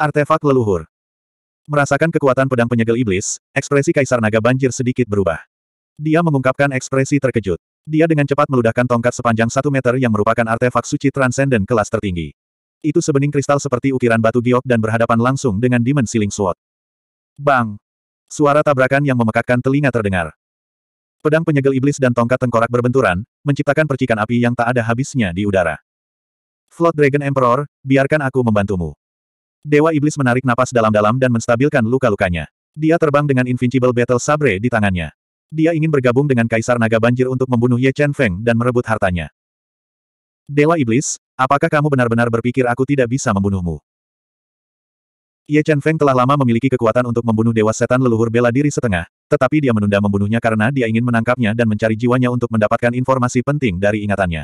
Artefak leluhur. Merasakan kekuatan pedang penyegel iblis, ekspresi Kaisar Naga Banjir sedikit berubah. Dia mengungkapkan ekspresi terkejut. Dia dengan cepat meludahkan tongkat sepanjang satu meter yang merupakan artefak suci transenden kelas tertinggi. Itu sebening kristal seperti ukiran batu giok dan berhadapan langsung dengan Demon Siling Sword. Bang! Suara tabrakan yang memekakkan telinga terdengar. Pedang penyegel iblis dan tongkat tengkorak berbenturan, menciptakan percikan api yang tak ada habisnya di udara. Flood Dragon Emperor, biarkan aku membantumu. Dewa Iblis menarik napas dalam-dalam dan menstabilkan luka-lukanya. Dia terbang dengan Invincible Battle Sabre di tangannya. Dia ingin bergabung dengan Kaisar Naga Banjir untuk membunuh Ye Chen Feng dan merebut hartanya. Dewa Iblis, apakah kamu benar-benar berpikir aku tidak bisa membunuhmu? Ye Chen Feng telah lama memiliki kekuatan untuk membunuh Dewa Setan Leluhur Bela Diri Setengah, tetapi dia menunda membunuhnya karena dia ingin menangkapnya dan mencari jiwanya untuk mendapatkan informasi penting dari ingatannya.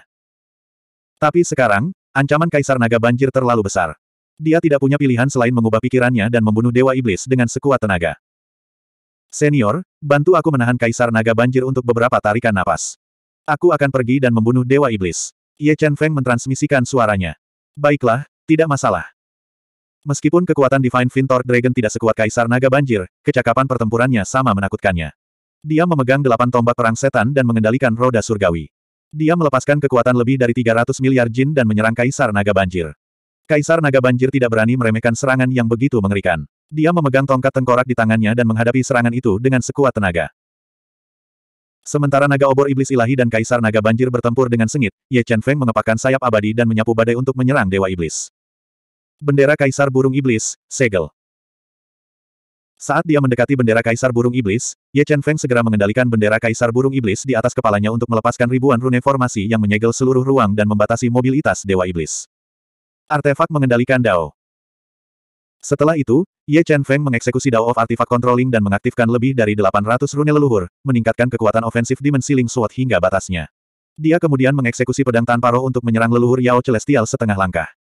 Tapi sekarang, ancaman Kaisar Naga Banjir terlalu besar. Dia tidak punya pilihan selain mengubah pikirannya dan membunuh Dewa Iblis dengan sekuat tenaga. Senior, bantu aku menahan Kaisar Naga Banjir untuk beberapa tarikan napas. Aku akan pergi dan membunuh Dewa Iblis. Ye Chen Feng mentransmisikan suaranya. Baiklah, tidak masalah. Meskipun kekuatan Divine Vintor Dragon tidak sekuat Kaisar Naga Banjir, kecakapan pertempurannya sama menakutkannya. Dia memegang delapan tombak perang setan dan mengendalikan roda surgawi. Dia melepaskan kekuatan lebih dari 300 miliar jin dan menyerang Kaisar Naga Banjir. Kaisar Naga Banjir tidak berani meremehkan serangan yang begitu mengerikan. Dia memegang tongkat tengkorak di tangannya dan menghadapi serangan itu dengan sekuat tenaga. Sementara naga obor iblis ilahi dan kaisar naga banjir bertempur dengan sengit, Ye Chen Feng mengepakkan sayap abadi dan menyapu badai untuk menyerang Dewa Iblis. Bendera Kaisar Burung Iblis, Segel. Saat dia mendekati bendera Kaisar Burung Iblis, Ye Chen Feng segera mengendalikan bendera Kaisar Burung Iblis di atas kepalanya untuk melepaskan ribuan rune formasi yang menyegel seluruh ruang dan membatasi mobilitas Dewa Iblis. Artefak mengendalikan Dao. Setelah itu, Ye Chen Feng mengeksekusi Dao of Artifact Controlling dan mengaktifkan lebih dari 800 rune leluhur, meningkatkan kekuatan ofensif di Ling Sword hingga batasnya. Dia kemudian mengeksekusi pedang tanpa roh untuk menyerang leluhur Yao Celestial setengah langkah.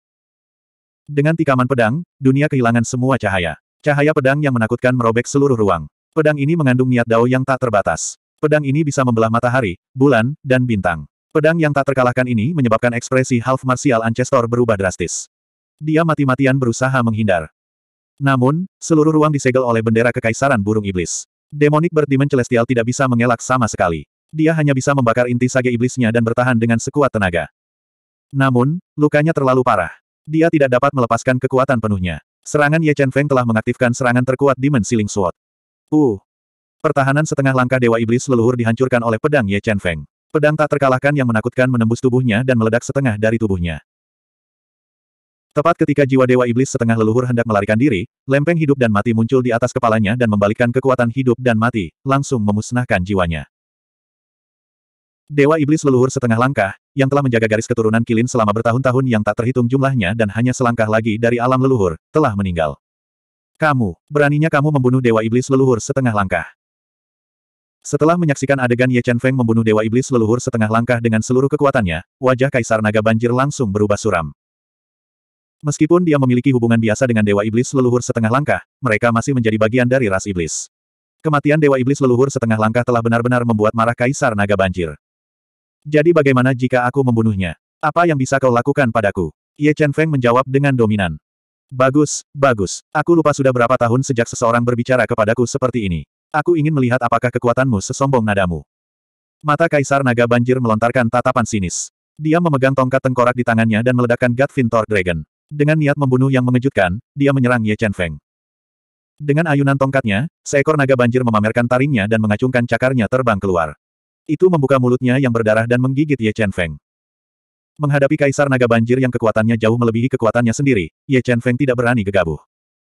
Dengan tikaman pedang, dunia kehilangan semua cahaya. Cahaya pedang yang menakutkan merobek seluruh ruang. Pedang ini mengandung niat dao yang tak terbatas. Pedang ini bisa membelah matahari, bulan, dan bintang. Pedang yang tak terkalahkan ini menyebabkan ekspresi half martial ancestor berubah drastis. Dia mati-matian berusaha menghindar. Namun, seluruh ruang disegel oleh bendera kekaisaran burung iblis. Demonic Bird Celestial tidak bisa mengelak sama sekali. Dia hanya bisa membakar inti sage iblisnya dan bertahan dengan sekuat tenaga. Namun, lukanya terlalu parah. Dia tidak dapat melepaskan kekuatan penuhnya. Serangan Ye Chen Feng telah mengaktifkan serangan terkuat di Mensiling Sword. Uh! Pertahanan setengah langkah Dewa Iblis leluhur dihancurkan oleh pedang Ye Chen Feng. Pedang tak terkalahkan yang menakutkan menembus tubuhnya dan meledak setengah dari tubuhnya. Tepat ketika jiwa Dewa Iblis setengah leluhur hendak melarikan diri, lempeng hidup dan mati muncul di atas kepalanya dan membalikkan kekuatan hidup dan mati, langsung memusnahkan jiwanya. Dewa Iblis leluhur setengah langkah, yang telah menjaga garis keturunan Kilin selama bertahun-tahun yang tak terhitung jumlahnya dan hanya selangkah lagi dari alam leluhur, telah meninggal. Kamu, beraninya kamu membunuh Dewa Iblis leluhur setengah langkah. Setelah menyaksikan adegan Ye Chen Feng membunuh Dewa Iblis leluhur setengah langkah dengan seluruh kekuatannya, wajah Kaisar Naga Banjir langsung berubah suram. Meskipun dia memiliki hubungan biasa dengan Dewa Iblis leluhur setengah langkah, mereka masih menjadi bagian dari ras iblis. Kematian Dewa Iblis leluhur setengah langkah telah benar-benar membuat marah Kaisar Naga Banjir. Jadi bagaimana jika aku membunuhnya? Apa yang bisa kau lakukan padaku? Ye Chen Feng menjawab dengan dominan. Bagus, bagus. Aku lupa sudah berapa tahun sejak seseorang berbicara kepadaku seperti ini. Aku ingin melihat apakah kekuatanmu sesombong nadamu. Mata Kaisar Naga Banjir melontarkan tatapan sinis. Dia memegang tongkat tengkorak di tangannya dan meledakkan God Vintor Dragon. Dengan niat membunuh yang mengejutkan, dia menyerang Ye Chen Feng. Dengan ayunan tongkatnya, seekor naga banjir memamerkan taringnya dan mengacungkan cakarnya terbang keluar. Itu membuka mulutnya yang berdarah dan menggigit Ye Chen Feng. Menghadapi Kaisar Naga Banjir yang kekuatannya jauh melebihi kekuatannya sendiri, Ye Chen Feng tidak berani gegabah.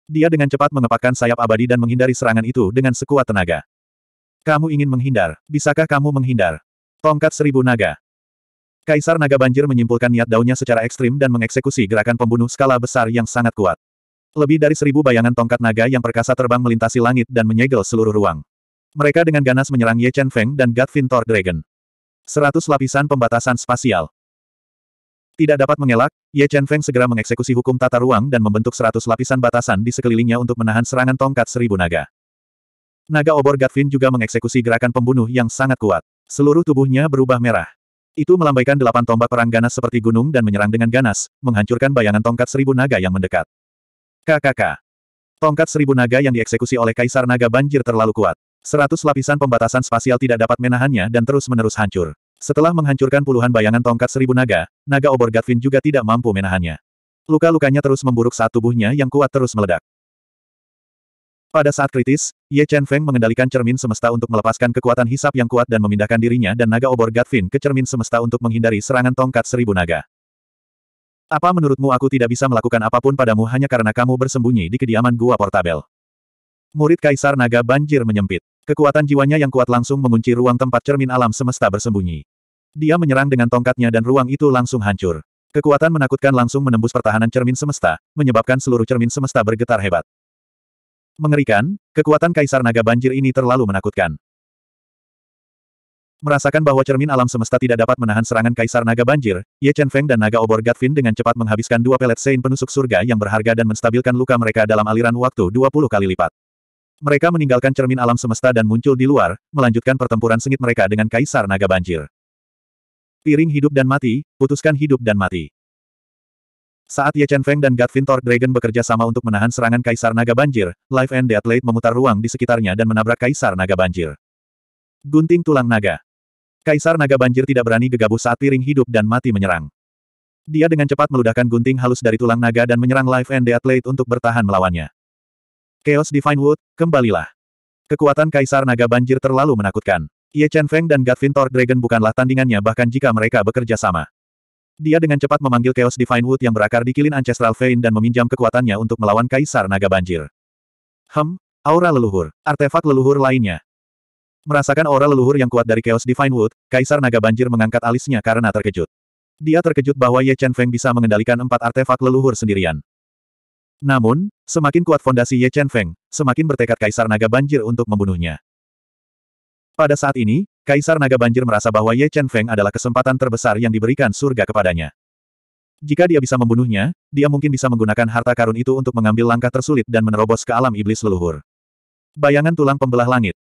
Dia dengan cepat mengepakkan sayap abadi dan menghindari serangan itu dengan sekuat tenaga. Kamu ingin menghindar, bisakah kamu menghindar? Tongkat seribu naga. Kaisar Naga Banjir menyimpulkan niat daunnya secara ekstrim dan mengeksekusi gerakan pembunuh skala besar yang sangat kuat. Lebih dari seribu bayangan tongkat naga yang perkasa terbang melintasi langit dan menyegel seluruh ruang. Mereka dengan ganas menyerang Ye Chen Feng dan Gatvin Thor Dragon. Seratus lapisan pembatasan spasial. Tidak dapat mengelak, Ye Chen Feng segera mengeksekusi hukum tata ruang dan membentuk seratus lapisan batasan di sekelilingnya untuk menahan serangan tongkat seribu naga. Naga obor Gatvin juga mengeksekusi gerakan pembunuh yang sangat kuat. Seluruh tubuhnya berubah merah. Itu melambaikan delapan tombak perang ganas seperti gunung dan menyerang dengan ganas, menghancurkan bayangan tongkat seribu naga yang mendekat. KKK. Tongkat seribu naga yang dieksekusi oleh Kaisar Naga Banjir terlalu kuat. Seratus lapisan pembatasan spasial tidak dapat menahannya dan terus-menerus hancur. Setelah menghancurkan puluhan bayangan tongkat seribu naga, naga obor Gatvin juga tidak mampu menahannya. Luka-lukanya terus memburuk saat tubuhnya yang kuat terus meledak. Pada saat kritis, Ye Chen Feng mengendalikan cermin semesta untuk melepaskan kekuatan hisap yang kuat dan memindahkan dirinya dan naga obor Gatvin ke cermin semesta untuk menghindari serangan tongkat seribu naga. Apa menurutmu aku tidak bisa melakukan apapun padamu hanya karena kamu bersembunyi di kediaman gua portabel? Murid Kaisar Naga Banjir menyempit. Kekuatan jiwanya yang kuat langsung mengunci ruang tempat cermin alam semesta bersembunyi. Dia menyerang dengan tongkatnya dan ruang itu langsung hancur. Kekuatan menakutkan langsung menembus pertahanan cermin semesta, menyebabkan seluruh cermin semesta bergetar hebat. Mengerikan, kekuatan Kaisar Naga Banjir ini terlalu menakutkan. Merasakan bahwa cermin alam semesta tidak dapat menahan serangan Kaisar Naga Banjir, Ye Chen Feng dan Naga Obor Gatvin dengan cepat menghabiskan dua pelet sein penusuk surga yang berharga dan menstabilkan luka mereka dalam aliran waktu 20 kali lipat. Mereka meninggalkan cermin alam semesta dan muncul di luar, melanjutkan pertempuran sengit mereka dengan Kaisar Naga Banjir. Piring hidup dan mati, putuskan hidup dan mati. Saat Ye Chen Feng dan Gatvin Thor Dragon bekerja sama untuk menahan serangan Kaisar Naga Banjir, Life and Death Late memutar ruang di sekitarnya dan menabrak Kaisar Naga Banjir. Gunting tulang naga. Kaisar Naga Banjir tidak berani gegabah saat piring hidup dan mati menyerang. Dia dengan cepat meludahkan gunting halus dari tulang naga dan menyerang Life and Death Late untuk bertahan melawannya. Chaos Divine Wood, kembalilah. Kekuatan Kaisar Naga Banjir terlalu menakutkan. Ye Chen Feng dan Gatvintor Dragon bukanlah tandingannya bahkan jika mereka bekerja sama. Dia dengan cepat memanggil Chaos Divine Wood yang berakar di kilin Ancestral Vein dan meminjam kekuatannya untuk melawan Kaisar Naga Banjir. Hem, aura leluhur, artefak leluhur lainnya. Merasakan aura leluhur yang kuat dari Chaos Divine Wood, Kaisar Naga Banjir mengangkat alisnya karena terkejut. Dia terkejut bahwa Ye Chen Feng bisa mengendalikan empat artefak leluhur sendirian. Namun, semakin kuat fondasi Ye Chen Feng, semakin bertekad Kaisar Naga Banjir untuk membunuhnya. Pada saat ini, Kaisar Naga Banjir merasa bahwa Ye Chen Feng adalah kesempatan terbesar yang diberikan surga kepadanya. Jika dia bisa membunuhnya, dia mungkin bisa menggunakan harta karun itu untuk mengambil langkah tersulit dan menerobos ke alam iblis leluhur. Bayangan tulang pembelah langit.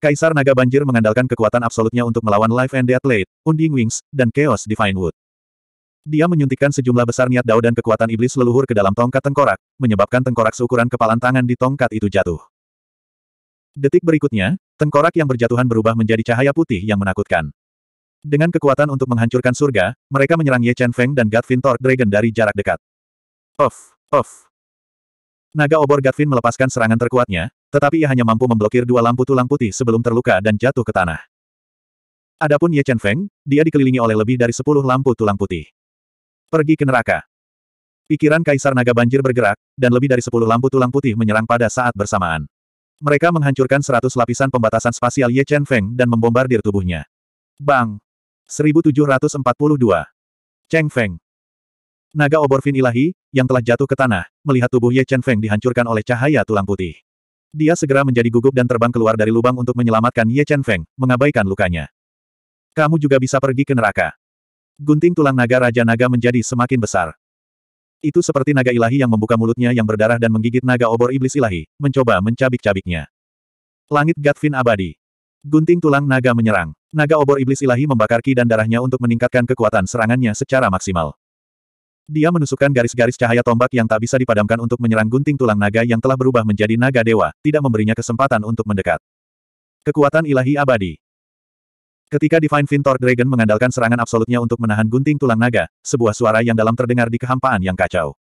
Kaisar Naga Banjir mengandalkan kekuatan absolutnya untuk melawan Life and Death Blade, Unding Wings, dan Chaos Divine Wood. Dia menyuntikkan sejumlah besar niat dao dan kekuatan iblis leluhur ke dalam tongkat tengkorak, menyebabkan tengkorak seukuran kepalan tangan di tongkat itu jatuh. Detik berikutnya, tengkorak yang berjatuhan berubah menjadi cahaya putih yang menakutkan. Dengan kekuatan untuk menghancurkan surga, mereka menyerang Ye Chen Feng dan Gatvin Thor Dragon dari jarak dekat. Off, off. Naga obor Gatvin melepaskan serangan terkuatnya, tetapi ia hanya mampu memblokir dua lampu tulang putih sebelum terluka dan jatuh ke tanah. Adapun Ye Chen Feng, dia dikelilingi oleh lebih dari sepuluh lampu tulang putih. Pergi ke neraka. Pikiran Kaisar Naga Banjir bergerak, dan lebih dari sepuluh lampu tulang putih menyerang pada saat bersamaan. Mereka menghancurkan seratus lapisan pembatasan spasial Ye Chen Feng dan membombardir tubuhnya. Bang! 1742. Cheng Feng. Naga obor Fin Ilahi, yang telah jatuh ke tanah, melihat tubuh Ye Chen Feng dihancurkan oleh cahaya tulang putih. Dia segera menjadi gugup dan terbang keluar dari lubang untuk menyelamatkan Ye Chen Feng, mengabaikan lukanya. Kamu juga bisa pergi ke neraka. Gunting tulang naga Raja Naga menjadi semakin besar. Itu seperti naga ilahi yang membuka mulutnya yang berdarah dan menggigit naga obor iblis ilahi, mencoba mencabik-cabiknya. Langit Gatvin abadi. Gunting tulang naga menyerang. Naga obor iblis ilahi membakar ki dan darahnya untuk meningkatkan kekuatan serangannya secara maksimal. Dia menusukkan garis-garis cahaya tombak yang tak bisa dipadamkan untuk menyerang gunting tulang naga yang telah berubah menjadi naga dewa, tidak memberinya kesempatan untuk mendekat. Kekuatan ilahi abadi. Ketika Divine Vintor Dragon mengandalkan serangan absolutnya untuk menahan gunting tulang naga, sebuah suara yang dalam terdengar di kehampaan yang kacau.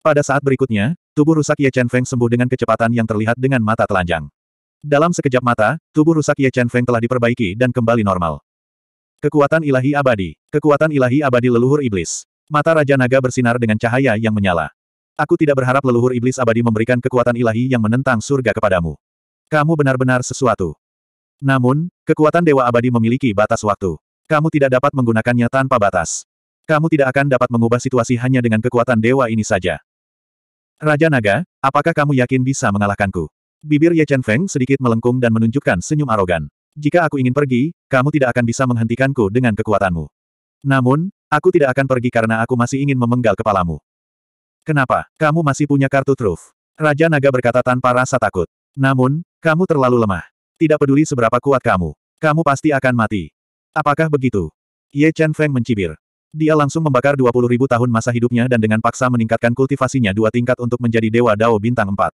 Pada saat berikutnya, tubuh rusak Ye Chen Feng sembuh dengan kecepatan yang terlihat dengan mata telanjang. Dalam sekejap mata, tubuh rusak Ye Chen Feng telah diperbaiki dan kembali normal. Kekuatan ilahi abadi. Kekuatan ilahi abadi leluhur iblis. Mata Raja Naga bersinar dengan cahaya yang menyala. Aku tidak berharap leluhur iblis abadi memberikan kekuatan ilahi yang menentang surga kepadamu. Kamu benar-benar sesuatu. Namun, kekuatan Dewa Abadi memiliki batas waktu. Kamu tidak dapat menggunakannya tanpa batas. Kamu tidak akan dapat mengubah situasi hanya dengan kekuatan Dewa ini saja. Raja Naga, apakah kamu yakin bisa mengalahkanku? Bibir Ye Chen Feng sedikit melengkung dan menunjukkan senyum arogan. Jika aku ingin pergi, kamu tidak akan bisa menghentikanku dengan kekuatanmu. Namun, aku tidak akan pergi karena aku masih ingin memenggal kepalamu. Kenapa? Kamu masih punya kartu truf. Raja Naga berkata tanpa rasa takut. Namun, kamu terlalu lemah. Tidak peduli seberapa kuat kamu. Kamu pasti akan mati. Apakah begitu? Ye Chen Feng mencibir. Dia langsung membakar 20 ribu tahun masa hidupnya dan dengan paksa meningkatkan kultivasinya dua tingkat untuk menjadi Dewa Dao Bintang 4.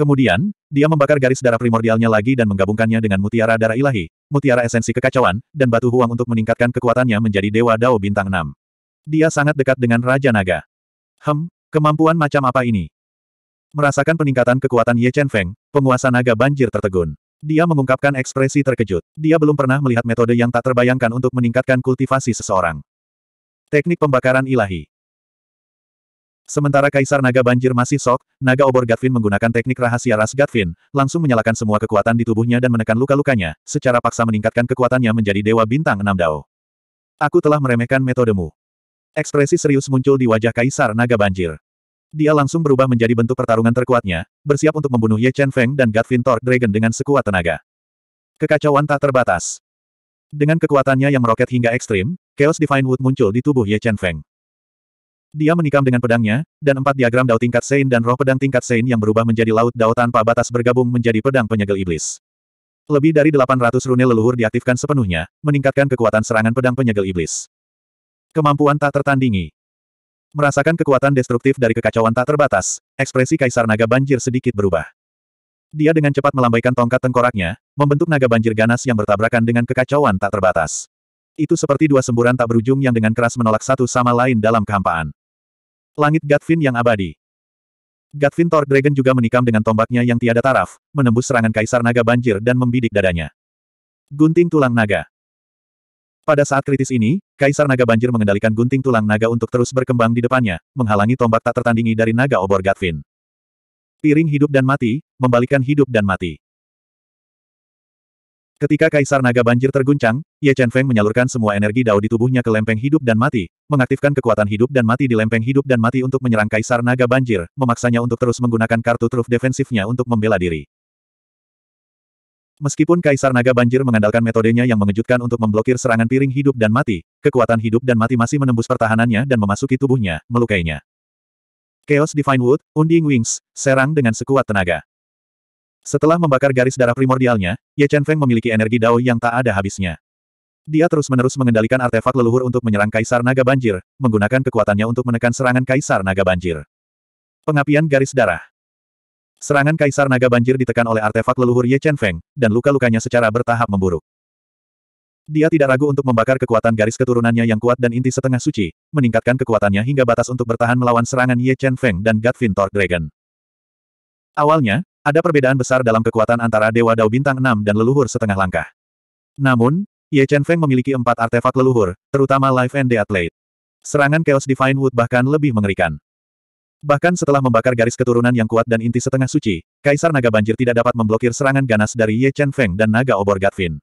Kemudian, dia membakar garis darah primordialnya lagi dan menggabungkannya dengan mutiara darah ilahi, mutiara esensi kekacauan, dan batu huang untuk meningkatkan kekuatannya menjadi Dewa Dao Bintang 6. Dia sangat dekat dengan Raja Naga. Hem, kemampuan macam apa ini? Merasakan peningkatan kekuatan Ye Chen Feng, penguasa naga banjir tertegun. Dia mengungkapkan ekspresi terkejut. Dia belum pernah melihat metode yang tak terbayangkan untuk meningkatkan kultivasi seseorang. Teknik pembakaran ilahi. Sementara Kaisar Naga Banjir masih sok, Naga Obor Gatvin menggunakan teknik rahasia ras Gatvin, langsung menyalakan semua kekuatan di tubuhnya dan menekan luka-lukanya, secara paksa meningkatkan kekuatannya menjadi Dewa Bintang enam Dao. Aku telah meremehkan metodemu. Ekspresi serius muncul di wajah Kaisar Naga Banjir. Dia langsung berubah menjadi bentuk pertarungan terkuatnya, bersiap untuk membunuh Ye Chen Feng dan Godfin Thor Dragon dengan sekuat tenaga. Kekacauan tak terbatas. Dengan kekuatannya yang meroket hingga ekstrim, Chaos Divine Wood muncul di tubuh Ye Chen Feng. Dia menikam dengan pedangnya, dan empat diagram Dao tingkat Sein dan roh pedang tingkat Sein yang berubah menjadi laut Dao tanpa batas bergabung menjadi pedang penyegel iblis. Lebih dari 800 rune leluhur diaktifkan sepenuhnya, meningkatkan kekuatan serangan pedang penyegel iblis. Kemampuan tak tertandingi. Merasakan kekuatan destruktif dari kekacauan tak terbatas, ekspresi Kaisar Naga Banjir sedikit berubah. Dia dengan cepat melambaikan tongkat tengkoraknya, membentuk naga banjir ganas yang bertabrakan dengan kekacauan tak terbatas. Itu seperti dua semburan tak berujung yang dengan keras menolak satu sama lain dalam kehampaan. Langit Gatvin yang abadi. Gatvin Thor Dragon juga menikam dengan tombaknya yang tiada taraf, menembus serangan Kaisar Naga Banjir dan membidik dadanya. Gunting tulang naga. Pada saat kritis ini, Kaisar Naga Banjir mengendalikan gunting tulang naga untuk terus berkembang di depannya, menghalangi tombak tak tertandingi dari naga obor Gatvin. Piring hidup dan mati, membalikan hidup dan mati. Ketika Kaisar Naga Banjir terguncang, Ye Chen Feng menyalurkan semua energi Dao di tubuhnya ke lempeng hidup dan mati, mengaktifkan kekuatan hidup dan mati di lempeng hidup dan mati untuk menyerang Kaisar Naga Banjir, memaksanya untuk terus menggunakan kartu truf defensifnya untuk membela diri. Meskipun Kaisar Naga Banjir mengandalkan metodenya yang mengejutkan untuk memblokir serangan piring hidup dan mati, kekuatan hidup dan mati masih menembus pertahanannya dan memasuki tubuhnya, melukainya. Chaos Divine Wood, Unding Wings, serang dengan sekuat tenaga. Setelah membakar garis darah primordialnya, Ye Chen Feng memiliki energi Dao yang tak ada habisnya. Dia terus-menerus mengendalikan artefak leluhur untuk menyerang Kaisar Naga Banjir, menggunakan kekuatannya untuk menekan serangan Kaisar Naga Banjir. Pengapian garis darah. Serangan Kaisar Naga Banjir ditekan oleh artefak leluhur Ye Chen Feng, dan luka-lukanya secara bertahap memburuk. Dia tidak ragu untuk membakar kekuatan garis keturunannya yang kuat dan inti setengah suci, meningkatkan kekuatannya hingga batas untuk bertahan melawan serangan Ye Chen Feng dan Godfin Thor Dragon. Awalnya, ada perbedaan besar dalam kekuatan antara Dewa Dao Bintang 6 dan leluhur setengah langkah. Namun, Ye Chen Feng memiliki empat artefak leluhur, terutama Life and Death Blade. Serangan Chaos Divine Wood bahkan lebih mengerikan. Bahkan setelah membakar garis keturunan yang kuat dan inti setengah suci, Kaisar Naga Banjir tidak dapat memblokir serangan ganas dari Ye Chen Feng dan Naga Obor Gatvin.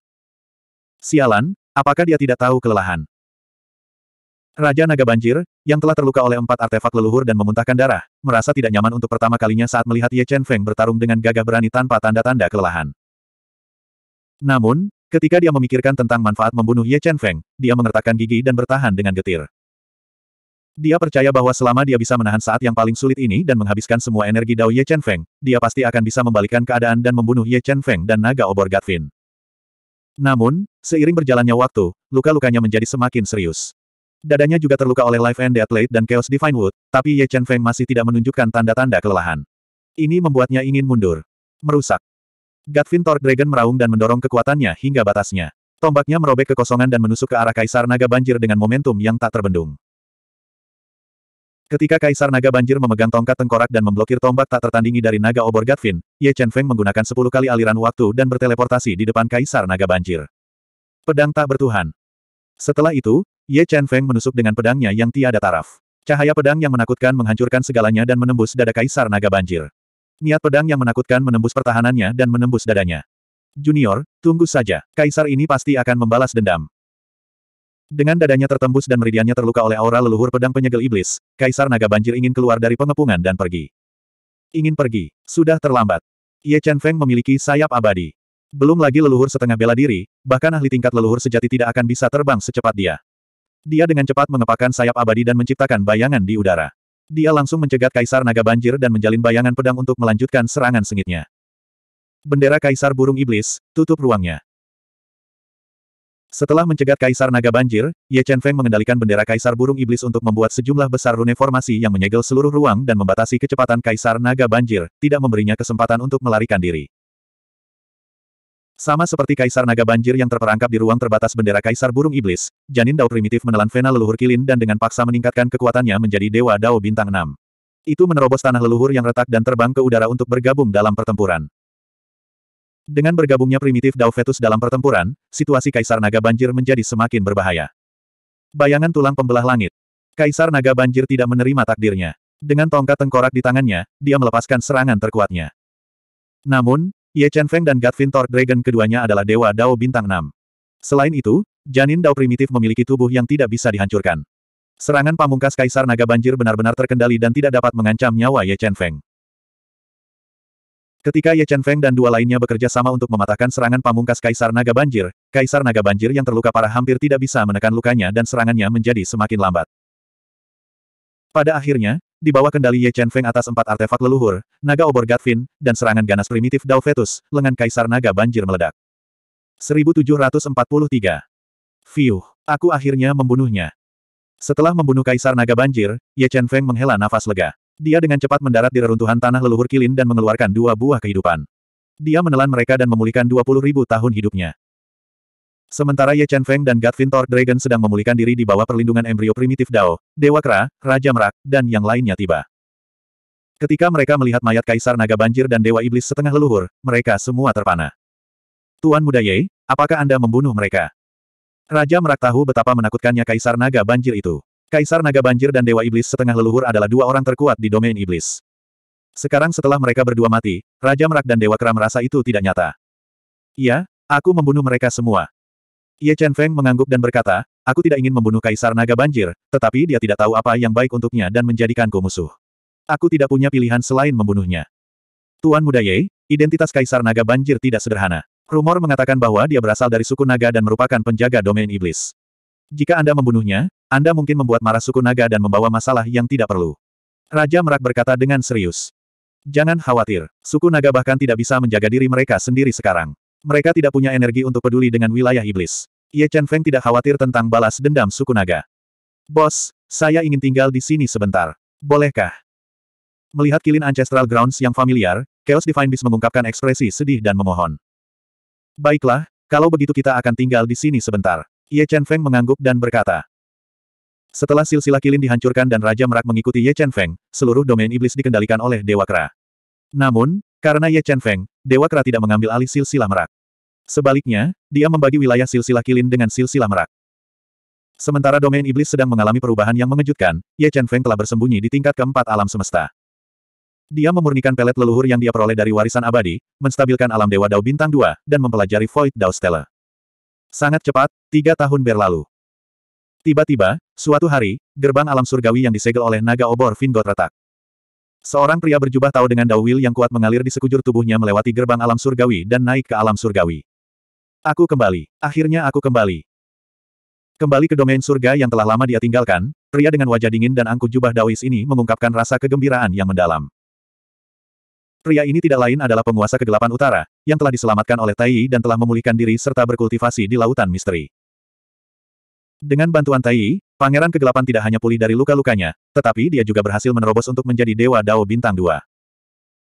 Sialan, apakah dia tidak tahu kelelahan? Raja Naga Banjir, yang telah terluka oleh empat artefak leluhur dan memuntahkan darah, merasa tidak nyaman untuk pertama kalinya saat melihat Ye Chen Feng bertarung dengan gagah berani tanpa tanda-tanda kelelahan. Namun, ketika dia memikirkan tentang manfaat membunuh Ye Chen Feng, dia mengertakkan gigi dan bertahan dengan getir. Dia percaya bahwa selama dia bisa menahan saat yang paling sulit ini dan menghabiskan semua energi Dao Ye Chen Feng, dia pasti akan bisa membalikkan keadaan dan membunuh Ye Chen Feng dan naga obor Gatvin. Namun, seiring berjalannya waktu, luka-lukanya menjadi semakin serius. Dadanya juga terluka oleh Life and Death dan Chaos Divine Wood, tapi Ye Chen Feng masih tidak menunjukkan tanda-tanda kelelahan. Ini membuatnya ingin mundur. Merusak. Gatvin Thor Dragon meraung dan mendorong kekuatannya hingga batasnya. Tombaknya merobek kekosongan dan menusuk ke arah Kaisar Naga Banjir dengan momentum yang tak terbendung. Ketika Kaisar Naga Banjir memegang tongkat tengkorak dan memblokir tombak tak tertandingi dari Naga Obor Gatvin, Ye Chen Feng menggunakan sepuluh kali aliran waktu dan berteleportasi di depan Kaisar Naga Banjir. Pedang tak bertuhan. Setelah itu, Ye Chen Feng menusuk dengan pedangnya yang tiada taraf. Cahaya pedang yang menakutkan menghancurkan segalanya dan menembus dada Kaisar Naga Banjir. Niat pedang yang menakutkan menembus pertahanannya dan menembus dadanya. Junior, tunggu saja, Kaisar ini pasti akan membalas dendam. Dengan dadanya tertembus dan meridiannya terluka oleh aura leluhur pedang penyegel iblis, Kaisar Naga Banjir ingin keluar dari pengepungan dan pergi. Ingin pergi, sudah terlambat. Ye Chen Feng memiliki sayap abadi. Belum lagi leluhur setengah bela diri, bahkan ahli tingkat leluhur sejati tidak akan bisa terbang secepat dia. Dia dengan cepat mengepakkan sayap abadi dan menciptakan bayangan di udara. Dia langsung mencegat Kaisar Naga Banjir dan menjalin bayangan pedang untuk melanjutkan serangan sengitnya. Bendera Kaisar Burung Iblis, tutup ruangnya. Setelah mencegat Kaisar Naga Banjir, Ye Chen Feng mengendalikan bendera Kaisar Burung Iblis untuk membuat sejumlah besar rune formasi yang menyegel seluruh ruang dan membatasi kecepatan Kaisar Naga Banjir, tidak memberinya kesempatan untuk melarikan diri. Sama seperti Kaisar Naga Banjir yang terperangkap di ruang terbatas bendera Kaisar Burung Iblis, Janin Dao Primitif menelan Vena Leluhur Kilin dan dengan paksa meningkatkan kekuatannya menjadi Dewa Dao Bintang 6. Itu menerobos tanah leluhur yang retak dan terbang ke udara untuk bergabung dalam pertempuran. Dengan bergabungnya primitif Dao Fetus dalam pertempuran, situasi Kaisar Naga Banjir menjadi semakin berbahaya. Bayangan tulang pembelah langit. Kaisar Naga Banjir tidak menerima takdirnya. Dengan tongkat tengkorak di tangannya, dia melepaskan serangan terkuatnya. Namun, Ye Chen Feng dan Gatvin Thor Dragon keduanya adalah dewa Dao Bintang 6. Selain itu, janin Dao primitif memiliki tubuh yang tidak bisa dihancurkan. Serangan pamungkas Kaisar Naga Banjir benar-benar terkendali dan tidak dapat mengancam nyawa Ye Chen Feng. Ketika Ye Chen Feng dan dua lainnya bekerja sama untuk mematahkan serangan pamungkas Kaisar Naga Banjir, Kaisar Naga Banjir yang terluka parah hampir tidak bisa menekan lukanya dan serangannya menjadi semakin lambat. Pada akhirnya, di bawah kendali Ye Chen Feng atas empat artefak leluhur, naga obor Gatvin, dan serangan ganas primitif Dao Fetus, lengan Kaisar Naga Banjir meledak. 1743. Fiuh, aku akhirnya membunuhnya. Setelah membunuh Kaisar Naga Banjir, Ye Chen Feng menghela nafas lega. Dia dengan cepat mendarat di reruntuhan tanah leluhur Kilin dan mengeluarkan dua buah kehidupan. Dia menelan mereka dan memulihkan 20 ribu tahun hidupnya. Sementara Ye Chen Feng dan Godfin Thor Dragon sedang memulihkan diri di bawah perlindungan embrio primitif Dao, Dewa Kera, Raja Merak, dan yang lainnya tiba. Ketika mereka melihat mayat Kaisar Naga Banjir dan Dewa Iblis setengah leluhur, mereka semua terpana. Tuan Muda Ye, apakah Anda membunuh mereka? Raja Merak tahu betapa menakutkannya Kaisar Naga Banjir itu. Kaisar Naga Banjir dan Dewa Iblis Setengah Leluhur adalah dua orang terkuat di domain iblis. Sekarang setelah mereka berdua mati, Raja Merak dan Dewa Kera merasa itu tidak nyata. Iya, aku membunuh mereka semua. Ye Chen Feng mengangguk dan berkata, aku tidak ingin membunuh Kaisar Naga Banjir, tetapi dia tidak tahu apa yang baik untuknya dan menjadikanku musuh. Aku tidak punya pilihan selain membunuhnya. Tuan Muda Ye, identitas Kaisar Naga Banjir tidak sederhana. Rumor mengatakan bahwa dia berasal dari suku naga dan merupakan penjaga domain iblis. Jika Anda membunuhnya, anda mungkin membuat marah suku naga dan membawa masalah yang tidak perlu. Raja Merak berkata dengan serius. Jangan khawatir, suku naga bahkan tidak bisa menjaga diri mereka sendiri sekarang. Mereka tidak punya energi untuk peduli dengan wilayah iblis. Ye Chen Feng tidak khawatir tentang balas dendam suku naga. Bos, saya ingin tinggal di sini sebentar. Bolehkah? Melihat kilin Ancestral Grounds yang familiar, Chaos Divine Beast mengungkapkan ekspresi sedih dan memohon. Baiklah, kalau begitu kita akan tinggal di sini sebentar. Ye Chen Feng mengangguk dan berkata. Setelah silsilah kilin dihancurkan dan Raja Merak mengikuti Ye Chen Feng, seluruh domain iblis dikendalikan oleh Dewa Kera. Namun, karena Ye Chen Feng, Dewa Kera tidak mengambil alih silsilah merak. Sebaliknya, dia membagi wilayah silsilah kilin dengan silsilah merak. Sementara domain iblis sedang mengalami perubahan yang mengejutkan, Ye Chen Feng telah bersembunyi di tingkat keempat alam semesta. Dia memurnikan pelet leluhur yang dia peroleh dari warisan abadi, menstabilkan alam Dewa Dao Bintang 2, dan mempelajari Void Dao Stella. Sangat cepat, tiga tahun berlalu. Tiba-tiba, suatu hari, gerbang alam surgawi yang disegel oleh naga obor Vingot retak. Seorang pria berjubah tahu dengan dawil yang kuat mengalir di sekujur tubuhnya melewati gerbang alam surgawi dan naik ke alam surgawi. Aku kembali. Akhirnya aku kembali. Kembali ke domain surga yang telah lama dia tinggalkan, pria dengan wajah dingin dan angku jubah dawis ini mengungkapkan rasa kegembiraan yang mendalam. Pria ini tidak lain adalah penguasa kegelapan utara, yang telah diselamatkan oleh Tai dan telah memulihkan diri serta berkultivasi di lautan misteri. Dengan bantuan Tai Yi, Pangeran Kegelapan tidak hanya pulih dari luka-lukanya, tetapi dia juga berhasil menerobos untuk menjadi Dewa Dao Bintang 2.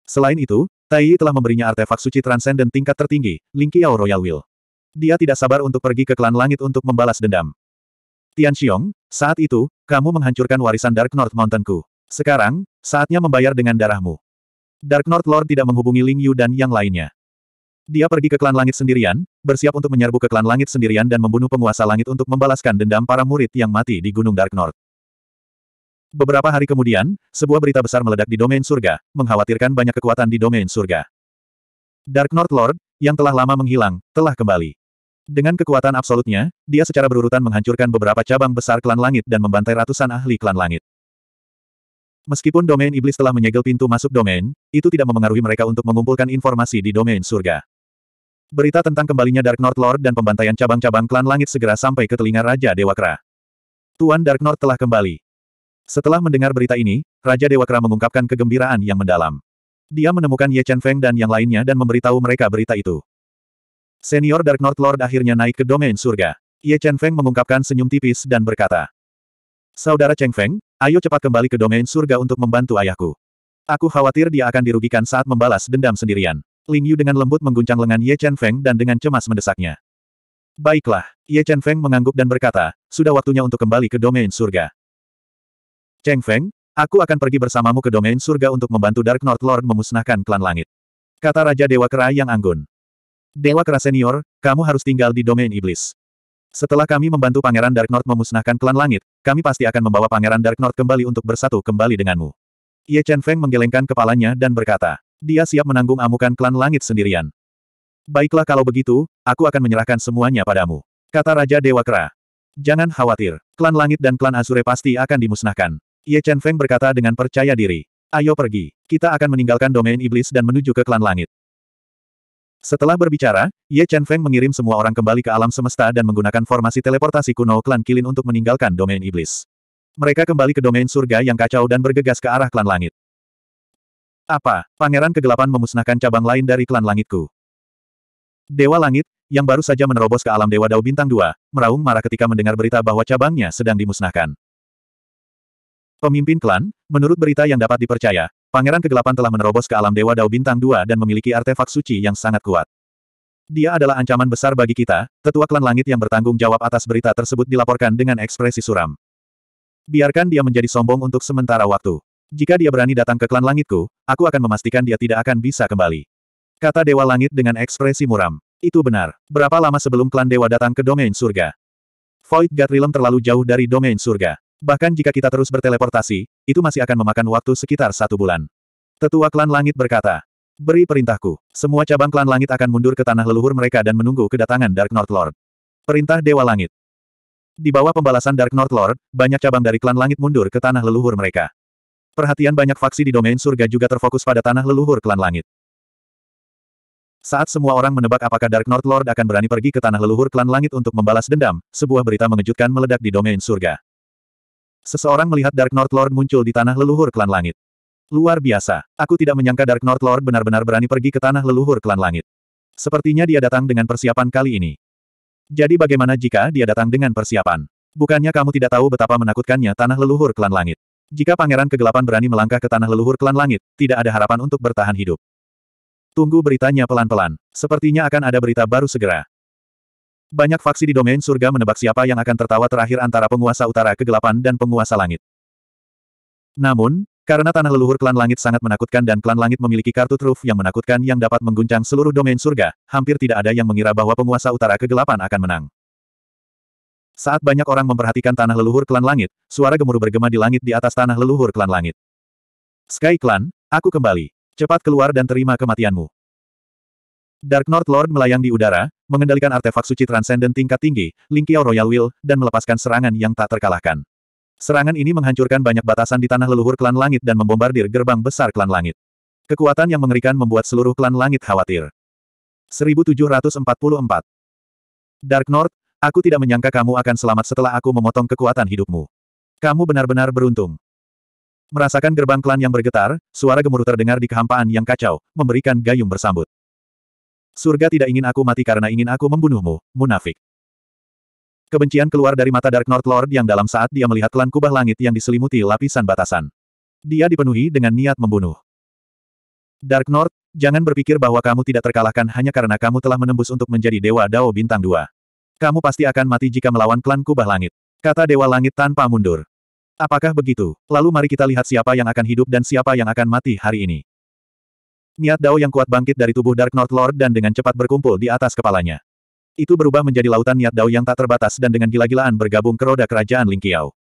Selain itu, Tai Yi telah memberinya artefak suci transenden tingkat tertinggi, Ling Qiao Royal Will. Dia tidak sabar untuk pergi ke klan langit untuk membalas dendam. Tian Xiong, saat itu, kamu menghancurkan warisan Dark North Mountainku. Sekarang, saatnya membayar dengan darahmu. Dark North Lord tidak menghubungi Ling Yu dan yang lainnya. Dia pergi ke klan langit sendirian, bersiap untuk menyerbu ke klan langit sendirian dan membunuh penguasa langit untuk membalaskan dendam para murid yang mati di Gunung Dark North. Beberapa hari kemudian, sebuah berita besar meledak di domain surga, mengkhawatirkan banyak kekuatan di domain surga. Dark North Lord, yang telah lama menghilang, telah kembali. Dengan kekuatan absolutnya, dia secara berurutan menghancurkan beberapa cabang besar klan langit dan membantai ratusan ahli klan langit. Meskipun domain iblis telah menyegel pintu masuk domain, itu tidak memengaruhi mereka untuk mengumpulkan informasi di domain surga. Berita tentang kembalinya Dark North Lord dan pembantaian cabang-cabang klan langit segera sampai ke telinga Raja Dewa Kera. Tuan Dark North telah kembali. Setelah mendengar berita ini, Raja Dewa Kera mengungkapkan kegembiraan yang mendalam. Dia menemukan Ye Chen Feng dan yang lainnya dan memberitahu mereka berita itu. Senior Dark North Lord akhirnya naik ke domain surga. Ye Chen Feng mengungkapkan senyum tipis dan berkata, Saudara Cheng Feng, ayo cepat kembali ke domain surga untuk membantu ayahku. Aku khawatir dia akan dirugikan saat membalas dendam sendirian. Ling Yu dengan lembut mengguncang lengan Ye Chen Feng dan dengan cemas mendesaknya. Baiklah, Ye Chen Feng mengangguk dan berkata, sudah waktunya untuk kembali ke domain surga. Cheng Feng, aku akan pergi bersamamu ke domain surga untuk membantu Dark North Lord memusnahkan klan langit. Kata Raja Dewa Kera yang anggun. Dewa Kera Senior, kamu harus tinggal di domain iblis. Setelah kami membantu Pangeran Dark North memusnahkan klan langit, kami pasti akan membawa Pangeran Dark North kembali untuk bersatu kembali denganmu. Ye Chen Feng menggelengkan kepalanya dan berkata, dia siap menanggung amukan klan langit sendirian. Baiklah kalau begitu, aku akan menyerahkan semuanya padamu. Kata Raja Dewa Kera. Jangan khawatir, klan langit dan klan Azure pasti akan dimusnahkan. Ye Chen Feng berkata dengan percaya diri. Ayo pergi, kita akan meninggalkan domain iblis dan menuju ke klan langit. Setelah berbicara, Ye Chen Feng mengirim semua orang kembali ke alam semesta dan menggunakan formasi teleportasi kuno klan Kilin untuk meninggalkan domain iblis. Mereka kembali ke domain surga yang kacau dan bergegas ke arah klan langit. Apa, Pangeran Kegelapan memusnahkan cabang lain dari klan langitku? Dewa Langit, yang baru saja menerobos ke alam Dewa Dao Bintang 2, meraung marah ketika mendengar berita bahwa cabangnya sedang dimusnahkan. Pemimpin klan, menurut berita yang dapat dipercaya, Pangeran Kegelapan telah menerobos ke alam Dewa Dao Bintang 2 dan memiliki artefak suci yang sangat kuat. Dia adalah ancaman besar bagi kita, tetua klan langit yang bertanggung jawab atas berita tersebut dilaporkan dengan ekspresi suram. Biarkan dia menjadi sombong untuk sementara waktu. Jika dia berani datang ke klan langitku, aku akan memastikan dia tidak akan bisa kembali. Kata Dewa Langit dengan ekspresi muram. Itu benar. Berapa lama sebelum klan Dewa datang ke domain surga? Void God Realm terlalu jauh dari domain surga. Bahkan jika kita terus berteleportasi, itu masih akan memakan waktu sekitar satu bulan. Tetua klan langit berkata, Beri perintahku. Semua cabang klan langit akan mundur ke tanah leluhur mereka dan menunggu kedatangan Dark North Lord. Perintah Dewa Langit. Di bawah pembalasan Dark North Lord, banyak cabang dari klan langit mundur ke tanah leluhur mereka. Perhatian banyak faksi di domain surga juga terfokus pada tanah leluhur klan langit. Saat semua orang menebak apakah Dark North Lord akan berani pergi ke tanah leluhur klan langit untuk membalas dendam, sebuah berita mengejutkan meledak di domain surga. Seseorang melihat Dark North Lord muncul di tanah leluhur klan langit. Luar biasa, aku tidak menyangka Dark North Lord benar-benar berani pergi ke tanah leluhur klan langit. Sepertinya dia datang dengan persiapan kali ini. Jadi bagaimana jika dia datang dengan persiapan? Bukannya kamu tidak tahu betapa menakutkannya tanah leluhur klan langit. Jika Pangeran Kegelapan berani melangkah ke tanah leluhur klan langit, tidak ada harapan untuk bertahan hidup. Tunggu beritanya pelan-pelan. Sepertinya akan ada berita baru segera. Banyak faksi di domain surga menebak siapa yang akan tertawa terakhir antara penguasa utara kegelapan dan penguasa langit. Namun, karena tanah leluhur klan langit sangat menakutkan dan klan langit memiliki kartu truf yang menakutkan yang dapat mengguncang seluruh domain surga, hampir tidak ada yang mengira bahwa penguasa utara kegelapan akan menang. Saat banyak orang memperhatikan tanah leluhur klan langit, suara gemuruh bergema di langit di atas tanah leluhur klan langit. Sky Clan, aku kembali. Cepat keluar dan terima kematianmu. Dark North Lord melayang di udara, mengendalikan artefak suci transenden tingkat tinggi, Qiao Royal Will, dan melepaskan serangan yang tak terkalahkan. Serangan ini menghancurkan banyak batasan di tanah leluhur klan langit dan membombardir gerbang besar klan langit. Kekuatan yang mengerikan membuat seluruh klan langit khawatir. 1744 Dark North, Aku tidak menyangka kamu akan selamat setelah aku memotong kekuatan hidupmu. Kamu benar-benar beruntung. Merasakan gerbang klan yang bergetar, suara gemuruh terdengar di kehampaan yang kacau, memberikan gayung bersambut. Surga tidak ingin aku mati karena ingin aku membunuhmu, munafik. Kebencian keluar dari mata Dark North Lord yang dalam saat dia melihat klan kubah langit yang diselimuti lapisan batasan. Dia dipenuhi dengan niat membunuh. Dark North, jangan berpikir bahwa kamu tidak terkalahkan hanya karena kamu telah menembus untuk menjadi Dewa Dao Bintang 2. Kamu pasti akan mati jika melawan klan kubah langit. Kata Dewa Langit tanpa mundur. Apakah begitu? Lalu mari kita lihat siapa yang akan hidup dan siapa yang akan mati hari ini. Niat Dao yang kuat bangkit dari tubuh Dark North Lord dan dengan cepat berkumpul di atas kepalanya. Itu berubah menjadi lautan Niat Dao yang tak terbatas dan dengan gila-gilaan bergabung ke roda kerajaan Lingqiao.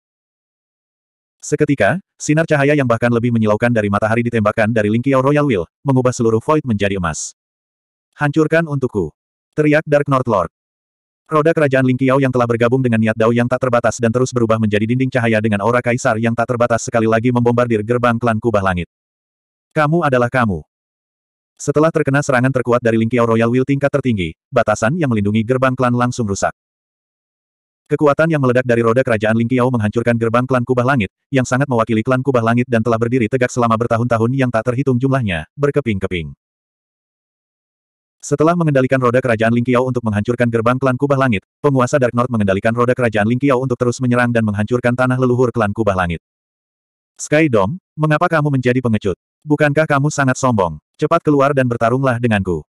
Seketika, sinar cahaya yang bahkan lebih menyilaukan dari matahari ditembakkan dari Lingqiao Royal Will, mengubah seluruh void menjadi emas. Hancurkan untukku. Teriak Dark North Lord. Roda kerajaan Ling Lingqiao yang telah bergabung dengan niat Dao yang tak terbatas dan terus berubah menjadi dinding cahaya dengan aura kaisar yang tak terbatas sekali lagi membombardir gerbang klan kubah langit. Kamu adalah kamu. Setelah terkena serangan terkuat dari Ling Lingqiao Royal Will tingkat tertinggi, batasan yang melindungi gerbang klan langsung rusak. Kekuatan yang meledak dari roda kerajaan Ling Lingqiao menghancurkan gerbang klan kubah langit, yang sangat mewakili klan kubah langit dan telah berdiri tegak selama bertahun-tahun yang tak terhitung jumlahnya, berkeping-keping. Setelah mengendalikan roda kerajaan Lingqiao untuk menghancurkan gerbang klan Kubah Langit, penguasa Dark North mengendalikan roda kerajaan Lingqiao untuk terus menyerang dan menghancurkan tanah leluhur klan Kubah Langit. Sky Dom, mengapa kamu menjadi pengecut? Bukankah kamu sangat sombong? Cepat keluar dan bertarunglah denganku.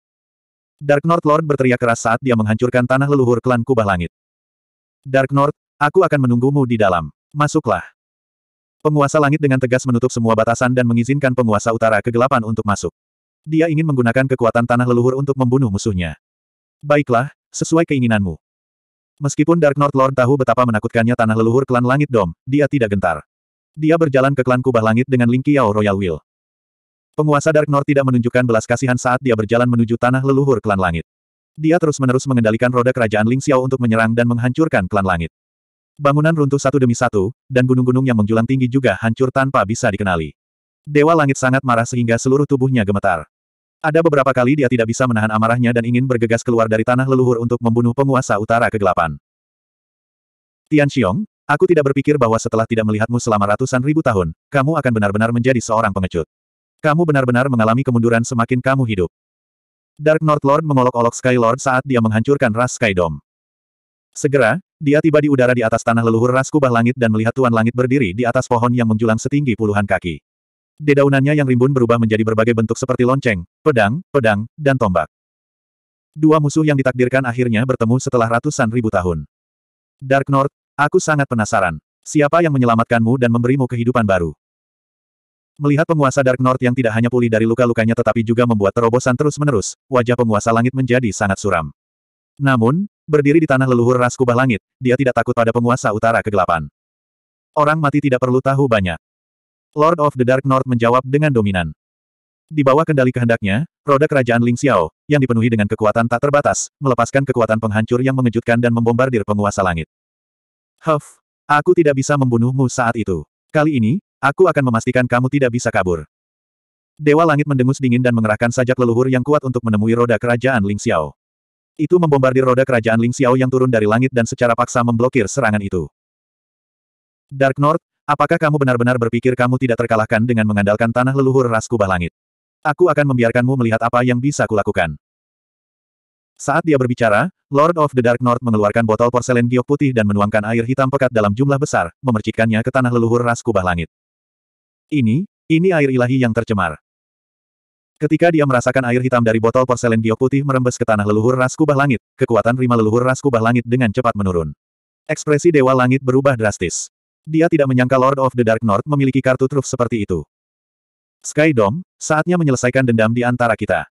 Dark North Lord berteriak keras saat dia menghancurkan tanah leluhur klan Kubah Langit. Dark North, aku akan menunggumu di dalam. Masuklah. Penguasa langit dengan tegas menutup semua batasan dan mengizinkan penguasa utara kegelapan untuk masuk. Dia ingin menggunakan kekuatan tanah leluhur untuk membunuh musuhnya. Baiklah, sesuai keinginanmu. Meskipun Dark North Lord tahu betapa menakutkannya tanah leluhur klan Langit Dom, dia tidak gentar. Dia berjalan ke klan Kubah Langit dengan Ling Qiao Royal Will. Penguasa Dark North tidak menunjukkan belas kasihan saat dia berjalan menuju tanah leluhur klan Langit. Dia terus-menerus mengendalikan roda kerajaan Ling Xiao untuk menyerang dan menghancurkan klan Langit. Bangunan runtuh satu demi satu, dan gunung-gunung yang menjulang tinggi juga hancur tanpa bisa dikenali. Dewa Langit sangat marah sehingga seluruh tubuhnya gemetar. Ada beberapa kali dia tidak bisa menahan amarahnya dan ingin bergegas keluar dari tanah leluhur untuk membunuh penguasa utara kegelapan. Tian Xiong, aku tidak berpikir bahwa setelah tidak melihatmu selama ratusan ribu tahun, kamu akan benar-benar menjadi seorang pengecut. Kamu benar-benar mengalami kemunduran semakin kamu hidup. Dark North Lord mengolok-olok Sky Lord saat dia menghancurkan ras Sky Dome. Segera, dia tiba di udara di atas tanah leluhur ras kubah langit dan melihat Tuan Langit berdiri di atas pohon yang menjulang setinggi puluhan kaki. Dedaunannya yang rimbun berubah menjadi berbagai bentuk seperti lonceng, pedang, pedang, dan tombak. Dua musuh yang ditakdirkan akhirnya bertemu setelah ratusan ribu tahun. Dark North, aku sangat penasaran. Siapa yang menyelamatkanmu dan memberimu kehidupan baru? Melihat penguasa Dark North yang tidak hanya pulih dari luka-lukanya tetapi juga membuat terobosan terus-menerus, wajah penguasa langit menjadi sangat suram. Namun, berdiri di tanah leluhur ras kubah langit, dia tidak takut pada penguasa utara kegelapan. Orang mati tidak perlu tahu banyak. Lord of the Dark North menjawab dengan dominan. Di bawah kendali kehendaknya, roda kerajaan Ling Xiao, yang dipenuhi dengan kekuatan tak terbatas, melepaskan kekuatan penghancur yang mengejutkan dan membombardir penguasa langit. Huff, aku tidak bisa membunuhmu saat itu. Kali ini, aku akan memastikan kamu tidak bisa kabur. Dewa Langit mendengus dingin dan mengerahkan sajak leluhur yang kuat untuk menemui roda kerajaan Ling Xiao. Itu membombardir roda kerajaan Ling Xiao yang turun dari langit dan secara paksa memblokir serangan itu. Dark North, Apakah kamu benar-benar berpikir kamu tidak terkalahkan dengan mengandalkan tanah leluhur ras kubah langit? Aku akan membiarkanmu melihat apa yang bisa kulakukan. Saat dia berbicara, Lord of the Dark North mengeluarkan botol porselen giok putih dan menuangkan air hitam pekat dalam jumlah besar, memercikkannya ke tanah leluhur ras kubah langit. Ini, ini air ilahi yang tercemar. Ketika dia merasakan air hitam dari botol porselen giok putih merembes ke tanah leluhur ras kubah langit, kekuatan rima leluhur ras kubah langit dengan cepat menurun. Ekspresi Dewa Langit berubah drastis. Dia tidak menyangka Lord of the Dark North memiliki kartu truf seperti itu. Sky Dome, saatnya menyelesaikan dendam di antara kita.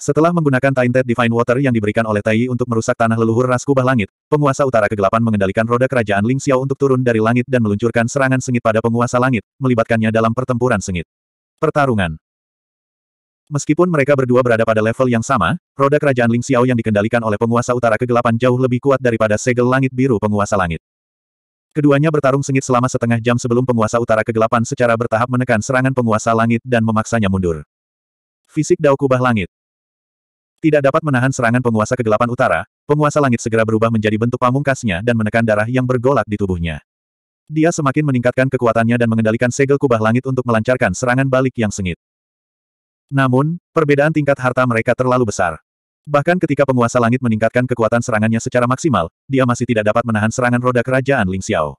Setelah menggunakan Tainted Divine Water yang diberikan oleh Tai untuk merusak tanah leluhur ras kubah langit, penguasa utara kegelapan mengendalikan roda kerajaan Ling Xiao untuk turun dari langit dan meluncurkan serangan sengit pada penguasa langit, melibatkannya dalam pertempuran sengit. Pertarungan Meskipun mereka berdua berada pada level yang sama, roda kerajaan Ling Xiao yang dikendalikan oleh penguasa utara kegelapan jauh lebih kuat daripada segel langit biru penguasa langit. Keduanya bertarung sengit selama setengah jam sebelum penguasa utara kegelapan secara bertahap menekan serangan penguasa langit dan memaksanya mundur. Fisik Dao Kubah Langit Tidak dapat menahan serangan penguasa kegelapan utara, penguasa langit segera berubah menjadi bentuk pamungkasnya dan menekan darah yang bergolak di tubuhnya. Dia semakin meningkatkan kekuatannya dan mengendalikan segel kubah langit untuk melancarkan serangan balik yang sengit. Namun, perbedaan tingkat harta mereka terlalu besar. Bahkan ketika penguasa langit meningkatkan kekuatan serangannya secara maksimal, dia masih tidak dapat menahan serangan roda kerajaan Ling Xiao.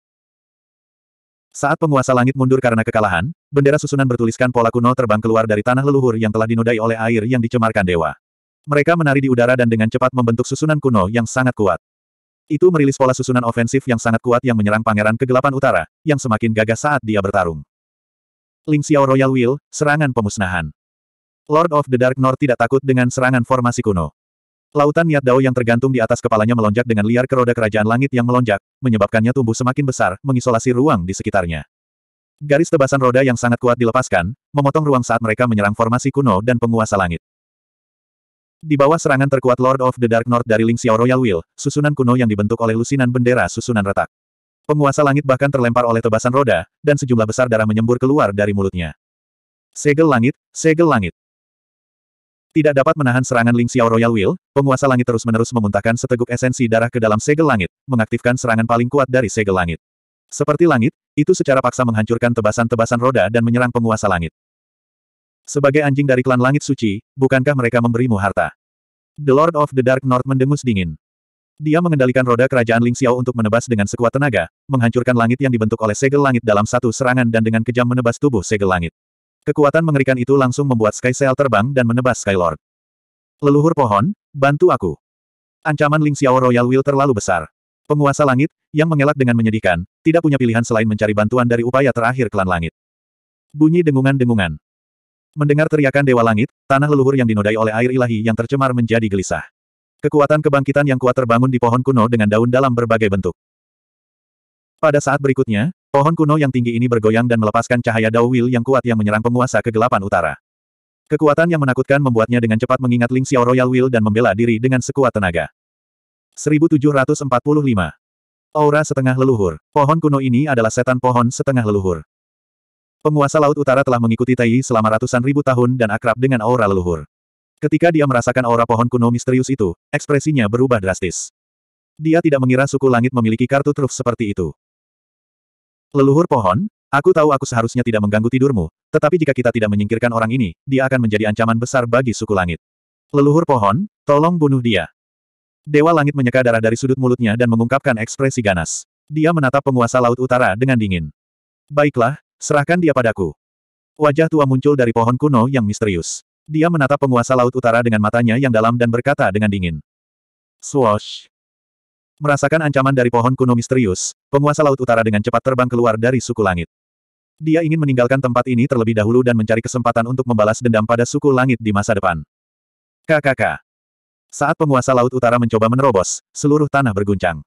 Saat penguasa langit mundur karena kekalahan, bendera susunan bertuliskan pola kuno terbang keluar dari tanah leluhur yang telah dinodai oleh air yang dicemarkan dewa. Mereka menari di udara dan dengan cepat membentuk susunan kuno yang sangat kuat. Itu merilis pola susunan ofensif yang sangat kuat yang menyerang Pangeran Kegelapan Utara, yang semakin gagah saat dia bertarung. Ling Xiao Royal Will, Serangan Pemusnahan Lord of the Dark North tidak takut dengan serangan formasi kuno. Lautan niat Dao yang tergantung di atas kepalanya melonjak dengan liar ke roda kerajaan langit yang melonjak, menyebabkannya tumbuh semakin besar, mengisolasi ruang di sekitarnya. Garis tebasan roda yang sangat kuat dilepaskan, memotong ruang saat mereka menyerang formasi kuno dan penguasa langit. Di bawah serangan terkuat Lord of the Dark North dari Ling Xiao Royal Will, susunan kuno yang dibentuk oleh lusinan bendera susunan retak. Penguasa langit bahkan terlempar oleh tebasan roda, dan sejumlah besar darah menyembur keluar dari mulutnya. Segel langit, segel langit. Tidak dapat menahan serangan Ling Xiao Royal Will, penguasa langit terus-menerus memuntahkan seteguk esensi darah ke dalam segel langit, mengaktifkan serangan paling kuat dari segel langit. Seperti langit, itu secara paksa menghancurkan tebasan-tebasan roda dan menyerang penguasa langit. Sebagai anjing dari klan langit suci, bukankah mereka memberimu harta? The Lord of the Dark North mendengus dingin. Dia mengendalikan roda kerajaan Ling Xiao untuk menebas dengan sekuat tenaga, menghancurkan langit yang dibentuk oleh segel langit dalam satu serangan dan dengan kejam menebas tubuh segel langit. Kekuatan mengerikan itu langsung membuat Sky Cell terbang dan menebas Skylord. Leluhur pohon, bantu aku. Ancaman Ling Xiao Royal Will terlalu besar. Penguasa langit, yang mengelak dengan menyedihkan, tidak punya pilihan selain mencari bantuan dari upaya terakhir klan langit. Bunyi dengungan-dengungan. Mendengar teriakan Dewa Langit, tanah leluhur yang dinodai oleh air ilahi yang tercemar menjadi gelisah. Kekuatan kebangkitan yang kuat terbangun di pohon kuno dengan daun dalam berbagai bentuk. Pada saat berikutnya, Pohon kuno yang tinggi ini bergoyang dan melepaskan cahaya Dao Will yang kuat yang menyerang penguasa kegelapan utara. Kekuatan yang menakutkan membuatnya dengan cepat mengingat Ling Xiao Royal Will dan membela diri dengan sekuat tenaga. 1745. Aura setengah leluhur. Pohon kuno ini adalah setan pohon setengah leluhur. Penguasa Laut Utara telah mengikuti Tai selama ratusan ribu tahun dan akrab dengan aura leluhur. Ketika dia merasakan aura pohon kuno misterius itu, ekspresinya berubah drastis. Dia tidak mengira suku langit memiliki kartu truf seperti itu. Leluhur pohon, aku tahu aku seharusnya tidak mengganggu tidurmu, tetapi jika kita tidak menyingkirkan orang ini, dia akan menjadi ancaman besar bagi suku langit. Leluhur pohon, tolong bunuh dia. Dewa langit menyeka darah dari sudut mulutnya dan mengungkapkan ekspresi ganas. Dia menatap penguasa laut utara dengan dingin. Baiklah, serahkan dia padaku. Wajah tua muncul dari pohon kuno yang misterius. Dia menatap penguasa laut utara dengan matanya yang dalam dan berkata dengan dingin. Swash. Merasakan ancaman dari pohon kuno misterius, penguasa Laut Utara dengan cepat terbang keluar dari suku langit. Dia ingin meninggalkan tempat ini terlebih dahulu dan mencari kesempatan untuk membalas dendam pada suku langit di masa depan. KKK. Saat penguasa Laut Utara mencoba menerobos, seluruh tanah berguncang.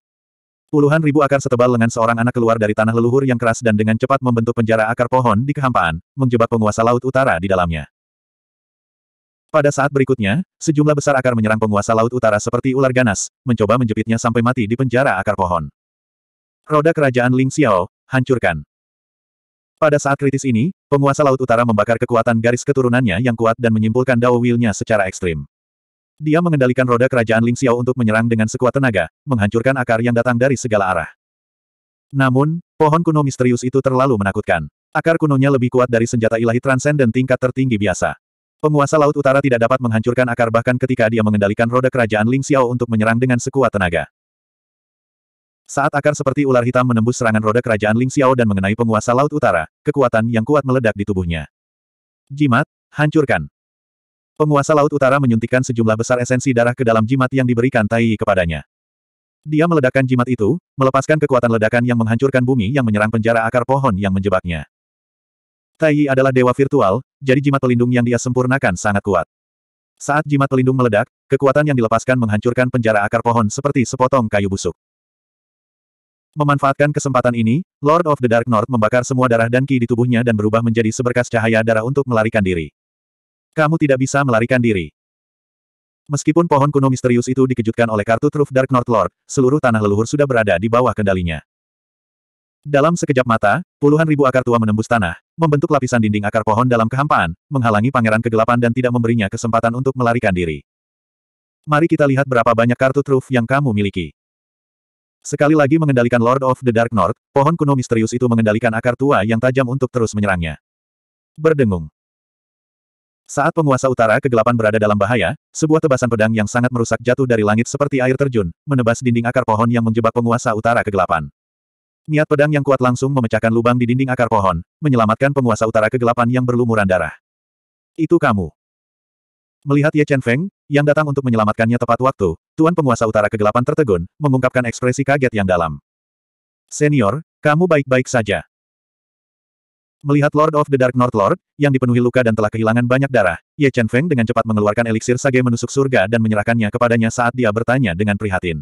Puluhan ribu akar setebal lengan seorang anak keluar dari tanah leluhur yang keras dan dengan cepat membentuk penjara akar pohon di kehampaan, menjebak penguasa Laut Utara di dalamnya. Pada saat berikutnya, sejumlah besar akar menyerang penguasa Laut Utara seperti ular ganas, mencoba menjepitnya sampai mati di penjara akar pohon. Roda kerajaan Ling Xiao, hancurkan. Pada saat kritis ini, penguasa Laut Utara membakar kekuatan garis keturunannya yang kuat dan menyimpulkan Dao Wilnya secara ekstrim. Dia mengendalikan roda kerajaan Ling Xiao untuk menyerang dengan sekuat tenaga, menghancurkan akar yang datang dari segala arah. Namun, pohon kuno misterius itu terlalu menakutkan. Akar kunonya lebih kuat dari senjata ilahi transenden tingkat tertinggi biasa. Penguasa Laut Utara tidak dapat menghancurkan akar bahkan ketika dia mengendalikan roda kerajaan Ling Xiao untuk menyerang dengan sekuat tenaga. Saat akar seperti ular hitam menembus serangan roda kerajaan Ling Xiao dan mengenai penguasa Laut Utara, kekuatan yang kuat meledak di tubuhnya. Jimat, hancurkan. Penguasa Laut Utara menyuntikkan sejumlah besar esensi darah ke dalam jimat yang diberikan Tai kepadanya. Dia meledakkan jimat itu, melepaskan kekuatan ledakan yang menghancurkan bumi yang menyerang penjara akar pohon yang menjebaknya. Tai adalah dewa virtual, jadi jimat pelindung yang dia sempurnakan sangat kuat. Saat jimat pelindung meledak, kekuatan yang dilepaskan menghancurkan penjara akar pohon seperti sepotong kayu busuk. Memanfaatkan kesempatan ini, Lord of the Dark North membakar semua darah dan ki di tubuhnya dan berubah menjadi seberkas cahaya darah untuk melarikan diri. Kamu tidak bisa melarikan diri. Meskipun pohon kuno misterius itu dikejutkan oleh kartu truf Dark North Lord, seluruh tanah leluhur sudah berada di bawah kendalinya. Dalam sekejap mata, puluhan ribu akar tua menembus tanah, membentuk lapisan dinding akar pohon dalam kehampaan, menghalangi pangeran kegelapan dan tidak memberinya kesempatan untuk melarikan diri. Mari kita lihat berapa banyak kartu truf yang kamu miliki. Sekali lagi mengendalikan Lord of the Dark North, pohon kuno misterius itu mengendalikan akar tua yang tajam untuk terus menyerangnya. Berdengung. Saat penguasa utara kegelapan berada dalam bahaya, sebuah tebasan pedang yang sangat merusak jatuh dari langit seperti air terjun, menebas dinding akar pohon yang menjebak penguasa utara kegelapan. Niat pedang yang kuat langsung memecahkan lubang di dinding akar pohon, menyelamatkan penguasa utara kegelapan yang berlumuran darah. Itu kamu. Melihat Ye Chen Feng, yang datang untuk menyelamatkannya tepat waktu, Tuan penguasa utara kegelapan tertegun, mengungkapkan ekspresi kaget yang dalam. Senior, kamu baik-baik saja. Melihat Lord of the Dark North Lord, yang dipenuhi luka dan telah kehilangan banyak darah, Ye Chen Feng dengan cepat mengeluarkan eliksir sage menusuk surga dan menyerahkannya kepadanya saat dia bertanya dengan prihatin.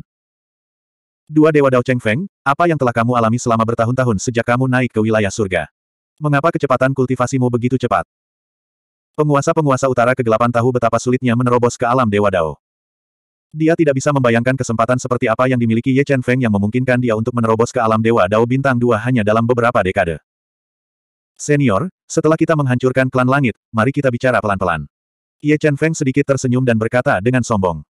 Dua Dewa Dao Cheng Feng, apa yang telah kamu alami selama bertahun-tahun sejak kamu naik ke wilayah surga? Mengapa kecepatan kultivasimu begitu cepat? Penguasa-penguasa utara kegelapan tahu betapa sulitnya menerobos ke alam Dewa Dao. Dia tidak bisa membayangkan kesempatan seperti apa yang dimiliki Ye Chen Feng yang memungkinkan dia untuk menerobos ke alam Dewa Dao Bintang Dua hanya dalam beberapa dekade. Senior, setelah kita menghancurkan klan langit, mari kita bicara pelan-pelan. Ye Chen Feng sedikit tersenyum dan berkata dengan sombong.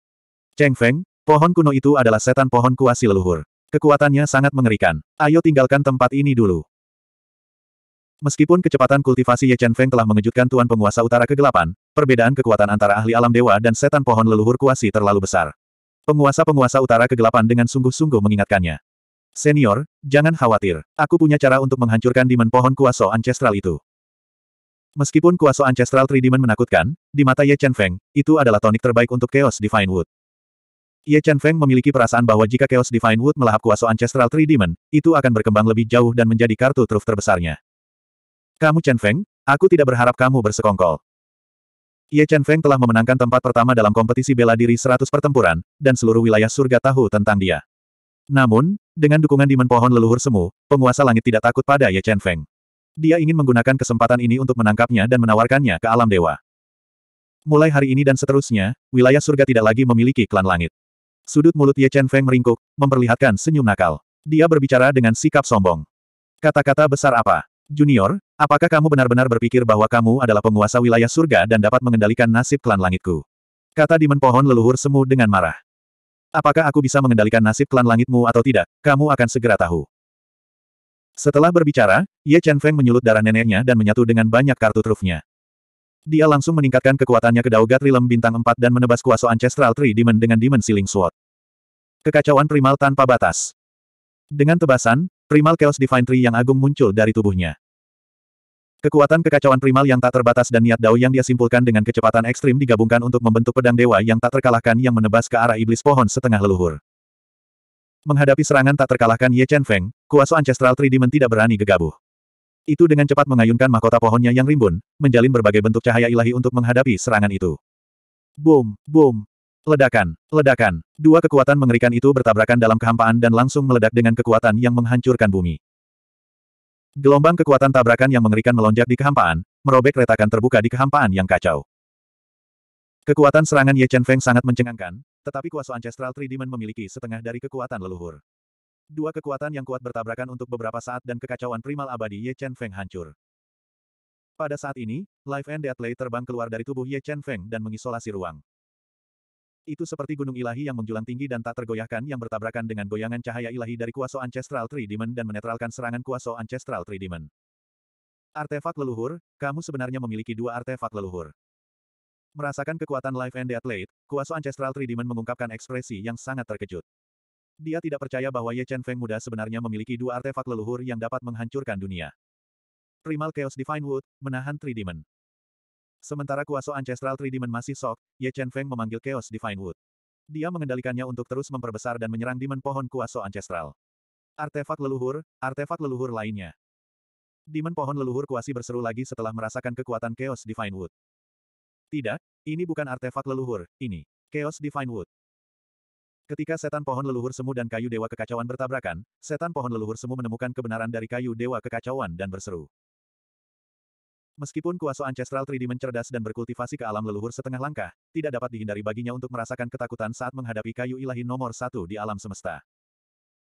Cheng Feng, Pohon kuno itu adalah setan pohon kuasi leluhur. Kekuatannya sangat mengerikan. Ayo tinggalkan tempat ini dulu. Meskipun kecepatan kultivasi Ye Chen Feng telah mengejutkan Tuan Penguasa Utara Kegelapan, perbedaan kekuatan antara ahli alam dewa dan setan pohon leluhur kuasi terlalu besar. Penguasa-penguasa Utara Kegelapan dengan sungguh-sungguh mengingatkannya. Senior, jangan khawatir. Aku punya cara untuk menghancurkan dimen pohon kuaso ancestral itu. Meskipun kuaso ancestral tridimen menakutkan, di mata Ye Chen Feng, itu adalah tonik terbaik untuk Chaos Divine Wood. Ye Chen Feng memiliki perasaan bahwa jika Chaos Divine Wood melahap kuasa Ancestral Three Demon, itu akan berkembang lebih jauh dan menjadi kartu truf terbesarnya. Kamu Chen Feng, aku tidak berharap kamu bersekongkol. Ye Chen Feng telah memenangkan tempat pertama dalam kompetisi bela diri 100 pertempuran, dan seluruh wilayah surga tahu tentang dia. Namun, dengan dukungan Dimen Pohon Leluhur Semu, penguasa langit tidak takut pada Ye Chen Feng. Dia ingin menggunakan kesempatan ini untuk menangkapnya dan menawarkannya ke alam dewa. Mulai hari ini dan seterusnya, wilayah surga tidak lagi memiliki klan langit. Sudut mulut Ye Chen Feng meringkuk, memperlihatkan senyum nakal. Dia berbicara dengan sikap sombong. Kata-kata besar apa? Junior, apakah kamu benar-benar berpikir bahwa kamu adalah penguasa wilayah surga dan dapat mengendalikan nasib klan langitku? Kata Dimen Pohon leluhur semu dengan marah. Apakah aku bisa mengendalikan nasib klan langitmu atau tidak, kamu akan segera tahu. Setelah berbicara, Ye Chen Feng menyulut darah neneknya dan menyatu dengan banyak kartu trufnya. Dia langsung meningkatkan kekuatannya ke Daugat Rilem Bintang 4 dan menebas kuasa Ancestral Tree Demon dengan Demon Sealing Sword. Kekacauan primal tanpa batas. Dengan tebasan, primal Chaos Divine Tree yang agung muncul dari tubuhnya. Kekuatan kekacauan primal yang tak terbatas dan niat Dao yang dia simpulkan dengan kecepatan ekstrim digabungkan untuk membentuk pedang dewa yang tak terkalahkan yang menebas ke arah iblis pohon setengah leluhur. Menghadapi serangan tak terkalahkan Ye Chen Feng, kuasa Ancestral Tree Demon tidak berani gegabuh. Itu dengan cepat mengayunkan mahkota pohonnya yang rimbun, menjalin berbagai bentuk cahaya ilahi untuk menghadapi serangan itu. Boom, boom. Ledakan, ledakan. Dua kekuatan mengerikan itu bertabrakan dalam kehampaan dan langsung meledak dengan kekuatan yang menghancurkan bumi. Gelombang kekuatan tabrakan yang mengerikan melonjak di kehampaan, merobek retakan terbuka di kehampaan yang kacau. Kekuatan serangan Ye Chen Feng sangat mencengangkan, tetapi kuasa ancestral Three Demon memiliki setengah dari kekuatan leluhur. Dua kekuatan yang kuat bertabrakan untuk beberapa saat dan kekacauan primal abadi Ye Chen Feng hancur. Pada saat ini, Life and Death Lay terbang keluar dari tubuh Ye Chen Feng dan mengisolasi ruang. Itu seperti gunung ilahi yang menjulang tinggi dan tak tergoyahkan yang bertabrakan dengan goyangan cahaya ilahi dari kuasa Ancestral Three Demon dan menetralkan serangan kuasa Ancestral Three Demon. Artefak leluhur, kamu sebenarnya memiliki dua artefak leluhur. Merasakan kekuatan Life and Death Late, kuaso Ancestral Three Demon mengungkapkan ekspresi yang sangat terkejut. Dia tidak percaya bahwa Ye Chen Feng muda sebenarnya memiliki dua artefak leluhur yang dapat menghancurkan dunia. Primal Chaos Divine Wood, menahan Three Demon. Sementara kuasa Ancestral Three Demon masih sok, Ye Chen Feng memanggil Chaos Divine Wood. Dia mengendalikannya untuk terus memperbesar dan menyerang Demon Pohon Kuasa Ancestral. Artefak leluhur, artefak leluhur lainnya. Demon Pohon Leluhur Kuasi berseru lagi setelah merasakan kekuatan Chaos Divine Wood. Tidak, ini bukan artefak leluhur, ini Chaos Divine Wood. Ketika setan pohon leluhur semu dan kayu dewa kekacauan bertabrakan, setan pohon leluhur semu menemukan kebenaran dari kayu dewa kekacauan dan berseru. Meskipun kuasa ancestral 3D cerdas dan berkultivasi ke alam leluhur setengah langkah, tidak dapat dihindari baginya untuk merasakan ketakutan saat menghadapi kayu ilahi nomor satu di alam semesta.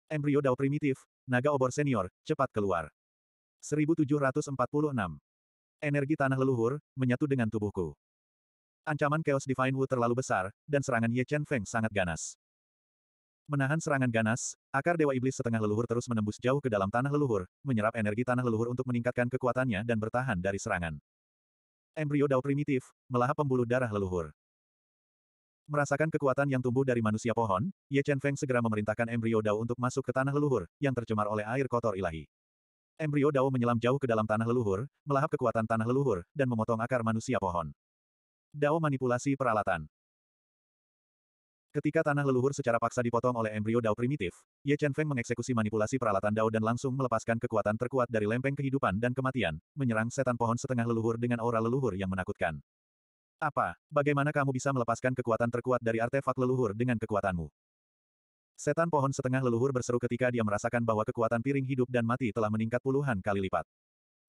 Embrio Dao primitif, naga obor senior, cepat keluar. 1746. Energi tanah leluhur, menyatu dengan tubuhku. Ancaman Chaos Divine Wu terlalu besar, dan serangan Ye Chen Feng sangat ganas. Menahan serangan ganas, akar Dewa Iblis setengah leluhur terus menembus jauh ke dalam tanah leluhur, menyerap energi tanah leluhur untuk meningkatkan kekuatannya dan bertahan dari serangan. Embrio Dao primitif, melahap pembuluh darah leluhur. Merasakan kekuatan yang tumbuh dari manusia pohon, Ye Chen Feng segera memerintahkan embrio Dao untuk masuk ke tanah leluhur, yang tercemar oleh air kotor ilahi. Embrio Dao menyelam jauh ke dalam tanah leluhur, melahap kekuatan tanah leluhur, dan memotong akar manusia pohon. Dao manipulasi peralatan. Ketika tanah leluhur secara paksa dipotong oleh embrio Dao primitif, Ye Chen Feng mengeksekusi manipulasi peralatan Dao dan langsung melepaskan kekuatan terkuat dari lempeng kehidupan dan kematian, menyerang setan pohon setengah leluhur dengan aura leluhur yang menakutkan. Apa? Bagaimana kamu bisa melepaskan kekuatan terkuat dari artefak leluhur dengan kekuatanmu? Setan pohon setengah leluhur berseru ketika dia merasakan bahwa kekuatan piring hidup dan mati telah meningkat puluhan kali lipat.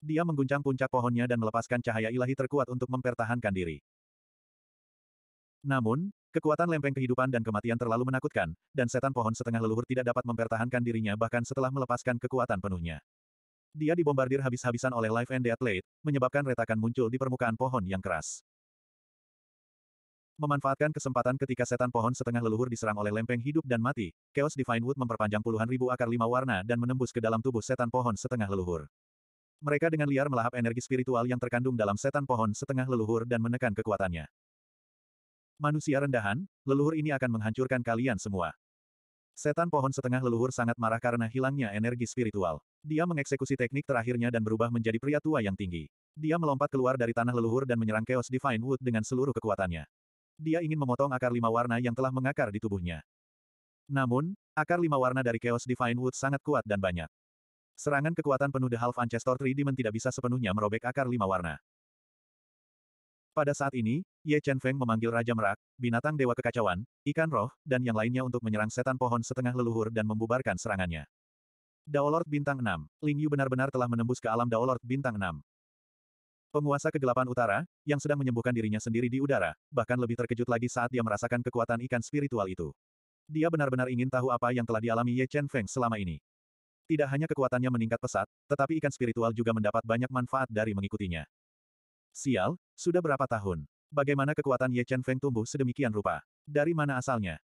Dia mengguncang puncak pohonnya dan melepaskan cahaya ilahi terkuat untuk mempertahankan diri. Namun, Kekuatan lempeng kehidupan dan kematian terlalu menakutkan, dan setan pohon setengah leluhur tidak dapat mempertahankan dirinya bahkan setelah melepaskan kekuatan penuhnya. Dia dibombardir habis-habisan oleh Life and Death Blade, menyebabkan retakan muncul di permukaan pohon yang keras. Memanfaatkan kesempatan ketika setan pohon setengah leluhur diserang oleh lempeng hidup dan mati, Chaos Divine Wood memperpanjang puluhan ribu akar lima warna dan menembus ke dalam tubuh setan pohon setengah leluhur. Mereka dengan liar melahap energi spiritual yang terkandung dalam setan pohon setengah leluhur dan menekan kekuatannya. Manusia rendahan, leluhur ini akan menghancurkan kalian semua. Setan pohon setengah leluhur sangat marah karena hilangnya energi spiritual. Dia mengeksekusi teknik terakhirnya dan berubah menjadi pria tua yang tinggi. Dia melompat keluar dari tanah leluhur dan menyerang Chaos Divine Wood dengan seluruh kekuatannya. Dia ingin memotong akar lima warna yang telah mengakar di tubuhnya. Namun, akar lima warna dari Chaos Divine Wood sangat kuat dan banyak. Serangan kekuatan penuh The Half Ancestor Tridiment tidak bisa sepenuhnya merobek akar lima warna. Pada saat ini, Ye Chen Feng memanggil Raja Merak, binatang dewa kekacauan, ikan roh, dan yang lainnya untuk menyerang setan pohon setengah leluhur dan membubarkan serangannya. Daolord Bintang 6, Ling Yu benar-benar telah menembus ke alam Daolord Bintang 6. Penguasa kegelapan utara, yang sedang menyembuhkan dirinya sendiri di udara, bahkan lebih terkejut lagi saat dia merasakan kekuatan ikan spiritual itu. Dia benar-benar ingin tahu apa yang telah dialami Ye Chen Feng selama ini. Tidak hanya kekuatannya meningkat pesat, tetapi ikan spiritual juga mendapat banyak manfaat dari mengikutinya. Sial, sudah berapa tahun? Bagaimana kekuatan Ye Chen Feng tumbuh sedemikian rupa? Dari mana asalnya?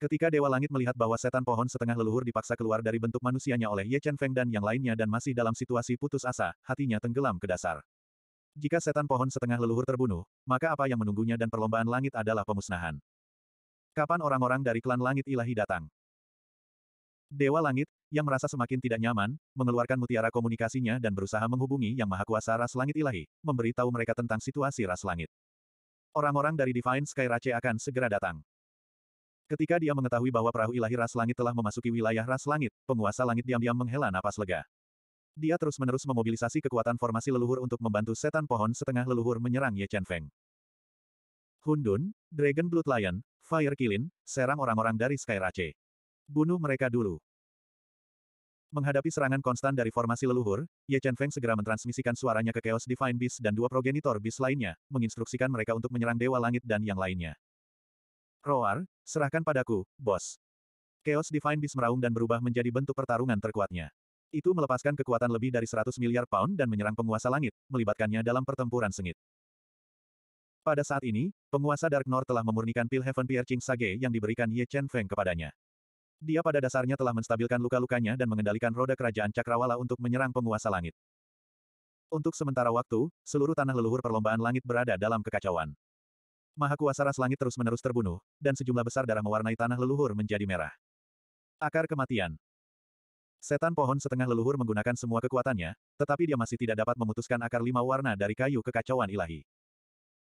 Ketika Dewa Langit melihat bahwa setan pohon setengah leluhur dipaksa keluar dari bentuk manusianya oleh Ye Chen Feng dan yang lainnya dan masih dalam situasi putus asa, hatinya tenggelam ke dasar. Jika setan pohon setengah leluhur terbunuh, maka apa yang menunggunya dan perlombaan langit adalah pemusnahan. Kapan orang-orang dari klan langit ilahi datang? Dewa Langit, yang merasa semakin tidak nyaman, mengeluarkan mutiara komunikasinya dan berusaha menghubungi Yang Maha Kuasa Ras Langit Ilahi, memberitahu mereka tentang situasi Ras Langit. Orang-orang dari Divine Sky Race akan segera datang. Ketika dia mengetahui bahwa perahu ilahi Ras Langit telah memasuki wilayah Ras Langit, penguasa langit diam-diam menghela napas lega. Dia terus-menerus memobilisasi kekuatan formasi leluhur untuk membantu setan pohon setengah leluhur menyerang Ye Chen Feng. Hundun, Dragon Blood Lion, Fire Kilin, serang orang-orang dari Sky Rache. Bunuh mereka dulu. Menghadapi serangan konstan dari formasi leluhur, Ye Chen Feng segera mentransmisikan suaranya ke Chaos Divine Beast dan dua progenitor beast lainnya, menginstruksikan mereka untuk menyerang Dewa Langit dan yang lainnya. Roar, serahkan padaku, bos. Chaos Divine Beast meraung dan berubah menjadi bentuk pertarungan terkuatnya. Itu melepaskan kekuatan lebih dari 100 miliar pound dan menyerang penguasa langit, melibatkannya dalam pertempuran sengit. Pada saat ini, penguasa Dark North telah memurnikan Pil Heaven Piercing Sage yang diberikan Ye Chen Feng kepadanya. Dia pada dasarnya telah menstabilkan luka-lukanya dan mengendalikan roda kerajaan Cakrawala untuk menyerang penguasa langit. Untuk sementara waktu, seluruh tanah leluhur perlombaan langit berada dalam kekacauan. Maha Kuasa Ras Langit terus-menerus terbunuh, dan sejumlah besar darah mewarnai tanah leluhur menjadi merah. Akar kematian. Setan pohon setengah leluhur menggunakan semua kekuatannya, tetapi dia masih tidak dapat memutuskan akar lima warna dari kayu kekacauan ilahi.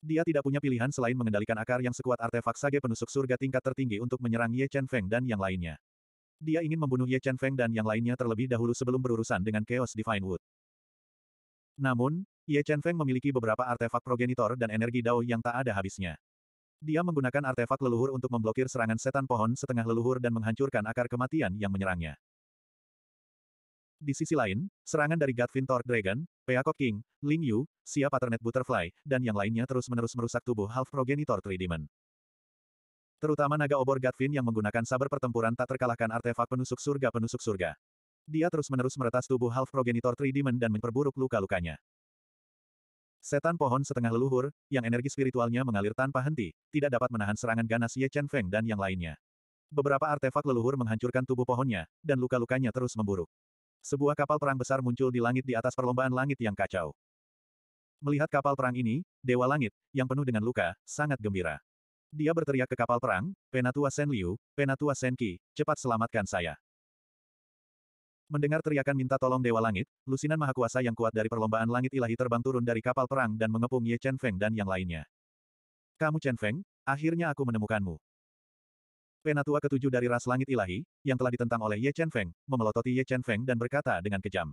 Dia tidak punya pilihan selain mengendalikan akar yang sekuat artefak sage penusuk surga tingkat tertinggi untuk menyerang Ye Chen Feng dan yang lainnya. Dia ingin membunuh Ye Chen Feng dan yang lainnya terlebih dahulu sebelum berurusan dengan Chaos Divine Wood. Namun, Ye Chen Feng memiliki beberapa artefak progenitor dan energi dao yang tak ada habisnya. Dia menggunakan artefak leluhur untuk memblokir serangan setan pohon setengah leluhur dan menghancurkan akar kematian yang menyerangnya. Di sisi lain, serangan dari Godfin Thor Dragon, Peacock King, Ling Yu, Siapa Paternet Butterfly, dan yang lainnya terus-menerus merusak tubuh Half Progenitor Tridimen. Terutama naga obor Godfin yang menggunakan saber pertempuran tak terkalahkan artefak penusuk surga penusuk surga. Dia terus-menerus meretas tubuh Half Progenitor Tridimen dan memperburuk luka-lukanya. Setan pohon setengah leluhur, yang energi spiritualnya mengalir tanpa henti, tidak dapat menahan serangan ganas Ye Chen Feng dan yang lainnya. Beberapa artefak leluhur menghancurkan tubuh pohonnya, dan luka-lukanya terus memburuk. Sebuah kapal perang besar muncul di langit di atas perlombaan langit yang kacau. Melihat kapal perang ini, Dewa Langit, yang penuh dengan luka, sangat gembira. Dia berteriak ke kapal perang, Penatua Sen Liu, Penatua Sen Ki, cepat selamatkan saya. Mendengar teriakan minta tolong Dewa Langit, lusinan mahakuasa yang kuat dari perlombaan langit ilahi terbang turun dari kapal perang dan mengepung Ye Chen Feng dan yang lainnya. Kamu Chen Feng, akhirnya aku menemukanmu. Penatua ketujuh dari ras langit ilahi, yang telah ditentang oleh Ye Chen Feng, memelototi Ye Chen Feng dan berkata dengan kejam.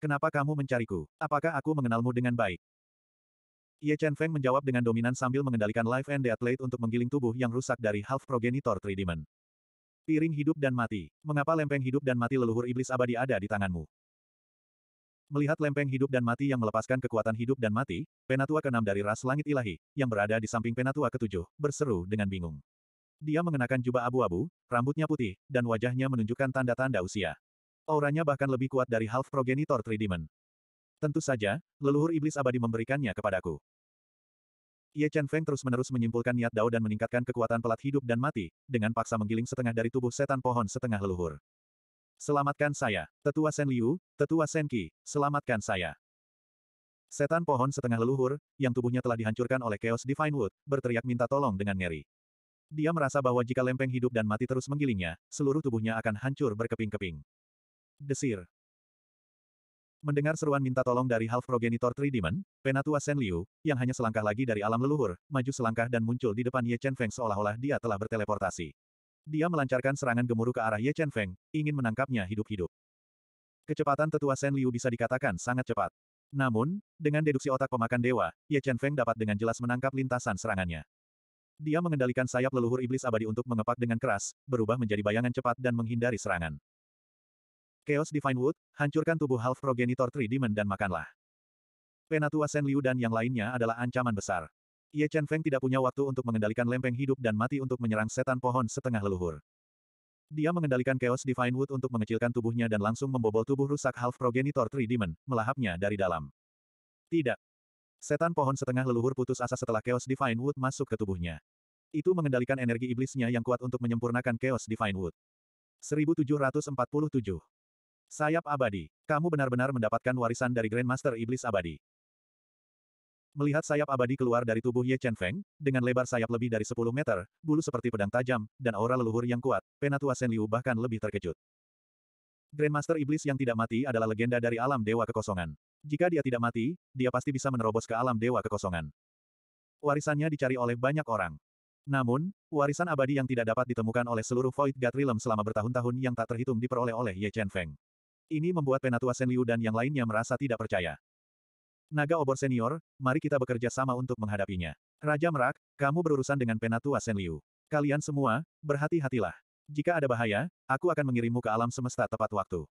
Kenapa kamu mencariku? Apakah aku mengenalmu dengan baik? Ye Chen Feng menjawab dengan dominan sambil mengendalikan Life and the Athlete untuk menggiling tubuh yang rusak dari Half Progenitor Tridimen. Piring hidup dan mati. Mengapa lempeng hidup dan mati leluhur iblis abadi ada di tanganmu? Melihat lempeng hidup dan mati yang melepaskan kekuatan hidup dan mati, penatua keenam dari ras langit ilahi, yang berada di samping penatua ketujuh, berseru dengan bingung. Dia mengenakan jubah abu-abu, rambutnya putih, dan wajahnya menunjukkan tanda-tanda usia. Auranya bahkan lebih kuat dari Half Progenitor Tridimen. Tentu saja, leluhur iblis abadi memberikannya kepadaku. Ye Chen Feng terus-menerus menyimpulkan niat Dao dan meningkatkan kekuatan pelat hidup dan mati, dengan paksa menggiling setengah dari tubuh setan pohon setengah leluhur. Selamatkan saya, Tetua Sen Liu, Tetua Sen Qi, selamatkan saya. Setan pohon setengah leluhur, yang tubuhnya telah dihancurkan oleh Chaos Divine Wood, berteriak minta tolong dengan ngeri. Dia merasa bahwa jika lempeng hidup dan mati terus menggilingnya, seluruh tubuhnya akan hancur berkeping-keping. Desir. Mendengar seruan minta tolong dari Half Progenitor Three Demon, Penatua Sen Liu, yang hanya selangkah lagi dari alam leluhur, maju selangkah dan muncul di depan Ye Chen Feng seolah-olah dia telah berteleportasi. Dia melancarkan serangan gemuruh ke arah Ye Chen Feng, ingin menangkapnya hidup-hidup. Kecepatan tetua Sen Liu bisa dikatakan sangat cepat. Namun, dengan deduksi otak pemakan dewa, Ye Chen Feng dapat dengan jelas menangkap lintasan serangannya. Dia mengendalikan sayap leluhur iblis abadi untuk mengepak dengan keras, berubah menjadi bayangan cepat dan menghindari serangan. Chaos Divine Wood, hancurkan tubuh Half Progenitor Demon dan makanlah. Penatua Sen Liu dan yang lainnya adalah ancaman besar. Ye Chen Feng tidak punya waktu untuk mengendalikan lempeng hidup dan mati untuk menyerang setan pohon setengah leluhur. Dia mengendalikan Chaos Divine Wood untuk mengecilkan tubuhnya dan langsung membobol tubuh rusak Half Progenitor Demon, melahapnya dari dalam. Tidak, Setan pohon setengah leluhur putus asa setelah Chaos Divine Wood masuk ke tubuhnya. Itu mengendalikan energi iblisnya yang kuat untuk menyempurnakan Chaos Divine Wood. 1747. Sayap abadi. Kamu benar-benar mendapatkan warisan dari Grandmaster Iblis Abadi. Melihat sayap abadi keluar dari tubuh Ye Chen Feng, dengan lebar sayap lebih dari 10 meter, bulu seperti pedang tajam, dan aura leluhur yang kuat, Penatua Shen Liu bahkan lebih terkejut. Grandmaster Iblis yang tidak mati adalah legenda dari alam dewa kekosongan. Jika dia tidak mati, dia pasti bisa menerobos ke alam dewa kekosongan. Warisannya dicari oleh banyak orang. Namun, warisan abadi yang tidak dapat ditemukan oleh seluruh Void God Realm selama bertahun-tahun yang tak terhitung diperoleh oleh Ye Chen Feng. Ini membuat Penatua Liu dan yang lainnya merasa tidak percaya. Naga Obor Senior, mari kita bekerja sama untuk menghadapinya. Raja Merak, kamu berurusan dengan Penatua Liu. Kalian semua, berhati-hatilah. Jika ada bahaya, aku akan mengirimmu ke alam semesta tepat waktu.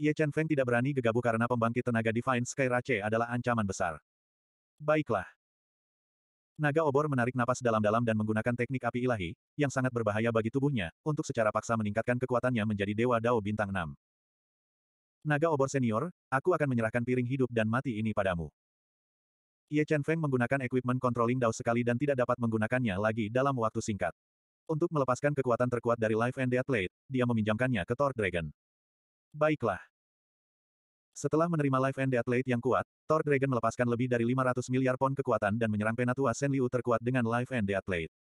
Ye Chen Feng tidak berani gegabah karena pembangkit tenaga Divine Sky Rache adalah ancaman besar. Baiklah. Naga obor menarik napas dalam-dalam dan menggunakan teknik api ilahi, yang sangat berbahaya bagi tubuhnya, untuk secara paksa meningkatkan kekuatannya menjadi Dewa Dao Bintang 6. Naga obor senior, aku akan menyerahkan piring hidup dan mati ini padamu. Ye Chen Feng menggunakan equipment controlling Dao sekali dan tidak dapat menggunakannya lagi dalam waktu singkat. Untuk melepaskan kekuatan terkuat dari Life and Death Blade, dia meminjamkannya ke Thor Dragon. Baiklah. Setelah menerima Life and Death Athlete yang kuat, Thor Dragon melepaskan lebih dari 500 miliar pon kekuatan dan menyerang Penatua Liu terkuat dengan Life and Death Athlete.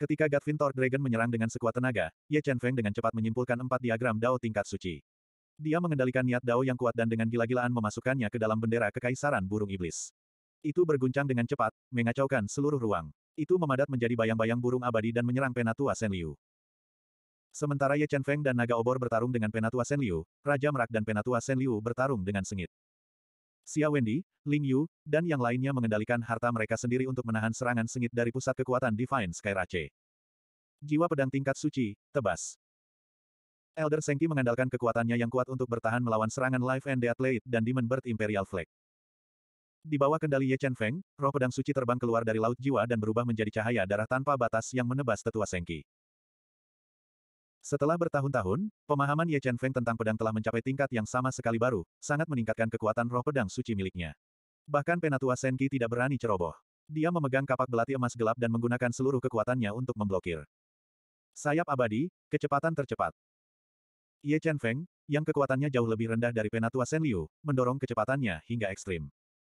Ketika Gatvin Thor Dragon menyerang dengan sekuat tenaga, Ye Chen Feng dengan cepat menyimpulkan empat diagram Dao tingkat suci. Dia mengendalikan niat Dao yang kuat dan dengan gila-gilaan memasukkannya ke dalam bendera kekaisaran burung iblis. Itu berguncang dengan cepat, mengacaukan seluruh ruang. Itu memadat menjadi bayang-bayang burung abadi dan menyerang Penatua Liu. Sementara Ye Chen Feng dan Naga Obor bertarung dengan Penatua Shen Liu, Raja Merak dan Penatua Shen Liu bertarung dengan sengit. Xia Wendy, Ling Yu, dan yang lainnya mengendalikan harta mereka sendiri untuk menahan serangan sengit dari pusat kekuatan Divine Sky Rache. Jiwa pedang tingkat suci, tebas. Elder Sengki mengandalkan kekuatannya yang kuat untuk bertahan melawan serangan Life and Death Blade dan Demon Bird Imperial Flag. Di bawah kendali Ye Chen Feng, roh pedang suci terbang keluar dari laut jiwa dan berubah menjadi cahaya darah tanpa batas yang menebas tetua Sengki. Setelah bertahun-tahun, pemahaman Ye Chen Feng tentang pedang telah mencapai tingkat yang sama sekali baru, sangat meningkatkan kekuatan roh pedang suci miliknya. Bahkan Penatua Senki tidak berani ceroboh. Dia memegang kapak belati emas gelap dan menggunakan seluruh kekuatannya untuk memblokir. Sayap abadi, kecepatan tercepat. Ye Chen Feng, yang kekuatannya jauh lebih rendah dari Penatua Sen Liu, mendorong kecepatannya hingga ekstrim.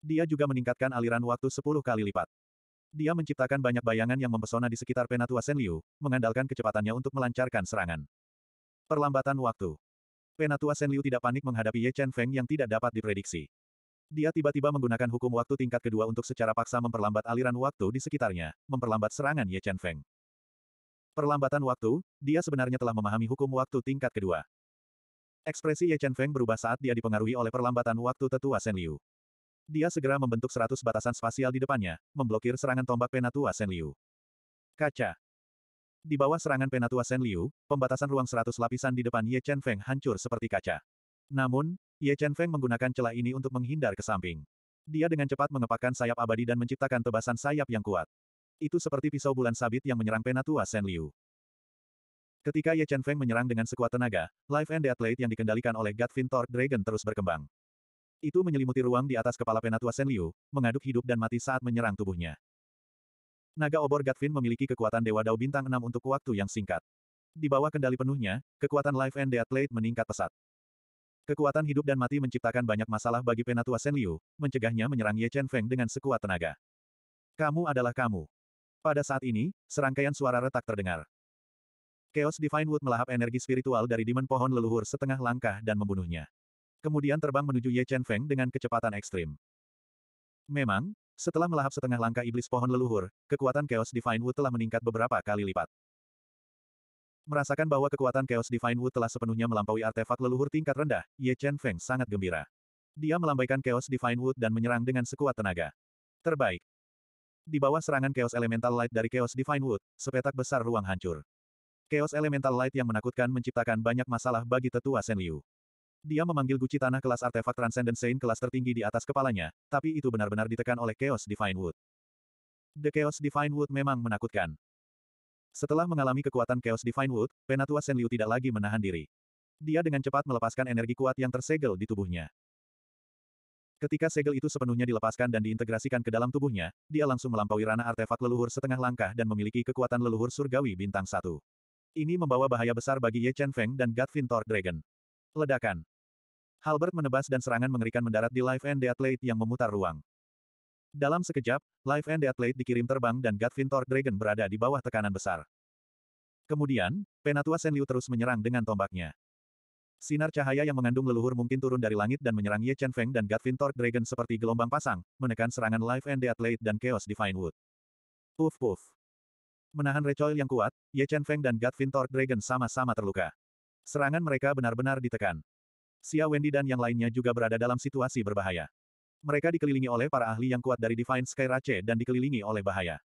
Dia juga meningkatkan aliran waktu 10 kali lipat. Dia menciptakan banyak bayangan yang mempesona di sekitar penatua Sen Liu, mengandalkan kecepatannya untuk melancarkan serangan. Perlambatan waktu. Penatua Sen Liu tidak panik menghadapi Ye Chen Feng yang tidak dapat diprediksi. Dia tiba-tiba menggunakan hukum waktu tingkat kedua untuk secara paksa memperlambat aliran waktu di sekitarnya, memperlambat serangan Ye Chen Feng. Perlambatan waktu, dia sebenarnya telah memahami hukum waktu tingkat kedua. Ekspresi Ye Chen Feng berubah saat dia dipengaruhi oleh perlambatan waktu tetua Sen Liu. Dia segera membentuk seratus batasan spasial di depannya, memblokir serangan tombak Penatua Liu. Kaca. Di bawah serangan Penatua Liu, pembatasan ruang seratus lapisan di depan Ye Chen Feng hancur seperti kaca. Namun, Ye Chen Feng menggunakan celah ini untuk menghindar ke samping. Dia dengan cepat mengepakkan sayap abadi dan menciptakan tebasan sayap yang kuat. Itu seperti pisau bulan sabit yang menyerang Penatua Liu. Ketika Ye Chen Feng menyerang dengan sekuat tenaga, Life and the Athlete yang dikendalikan oleh God Vintor Dragon terus berkembang. Itu menyelimuti ruang di atas kepala Penatua Senliu, mengaduk hidup dan mati saat menyerang tubuhnya. Naga obor Gatvin memiliki kekuatan Dewa Dao Bintang 6 untuk waktu yang singkat. Di bawah kendali penuhnya, kekuatan Life and Death Blade meningkat pesat. Kekuatan hidup dan mati menciptakan banyak masalah bagi Penatua Senliu, mencegahnya menyerang Ye Chen Feng dengan sekuat tenaga. Kamu adalah kamu. Pada saat ini, serangkaian suara retak terdengar. Chaos Divine Wood melahap energi spiritual dari Demon Pohon Leluhur setengah langkah dan membunuhnya. Kemudian terbang menuju Ye Chen Feng dengan kecepatan ekstrim. Memang, setelah melahap setengah langkah iblis pohon leluhur, kekuatan Chaos Divine Wood telah meningkat beberapa kali lipat. Merasakan bahwa kekuatan Chaos Divine Wood telah sepenuhnya melampaui artefak leluhur tingkat rendah, Ye Chen Feng sangat gembira. Dia melambaikan Chaos Divine Wood dan menyerang dengan sekuat tenaga. Terbaik. Di bawah serangan Chaos Elemental Light dari Chaos Divine Wood, sepetak besar ruang hancur. Chaos Elemental Light yang menakutkan menciptakan banyak masalah bagi tetua Liu. Dia memanggil guci tanah kelas artefak Transcendent Saint kelas tertinggi di atas kepalanya, tapi itu benar-benar ditekan oleh Chaos Divine Wood. The Chaos Divine Wood memang menakutkan. Setelah mengalami kekuatan Chaos Divine Wood, Penatua Sen Liu tidak lagi menahan diri. Dia dengan cepat melepaskan energi kuat yang tersegel di tubuhnya. Ketika segel itu sepenuhnya dilepaskan dan diintegrasikan ke dalam tubuhnya, dia langsung melampaui ranah artefak leluhur setengah langkah dan memiliki kekuatan leluhur surgawi bintang satu. Ini membawa bahaya besar bagi Ye Chen Feng dan Godfin Thor Dragon. Ledakan. Halbert menebas dan serangan mengerikan mendarat di Life and the Plate yang memutar ruang. Dalam sekejap, Life and the Plate dikirim terbang dan Godfin Thor Dragon berada di bawah tekanan besar. Kemudian, Penatua Senliu terus menyerang dengan tombaknya. Sinar cahaya yang mengandung leluhur mungkin turun dari langit dan menyerang Ye Chen Feng dan Godfin Thor Dragon seperti gelombang pasang, menekan serangan Life and the Plate dan Chaos Divine Wood. Puff puff. Menahan recoil yang kuat, Ye Chen Feng dan Godfin Thor Dragon sama-sama terluka. Serangan mereka benar-benar ditekan. Xia Wendy dan yang lainnya juga berada dalam situasi berbahaya. Mereka dikelilingi oleh para ahli yang kuat dari Divine Sky Rache dan dikelilingi oleh bahaya.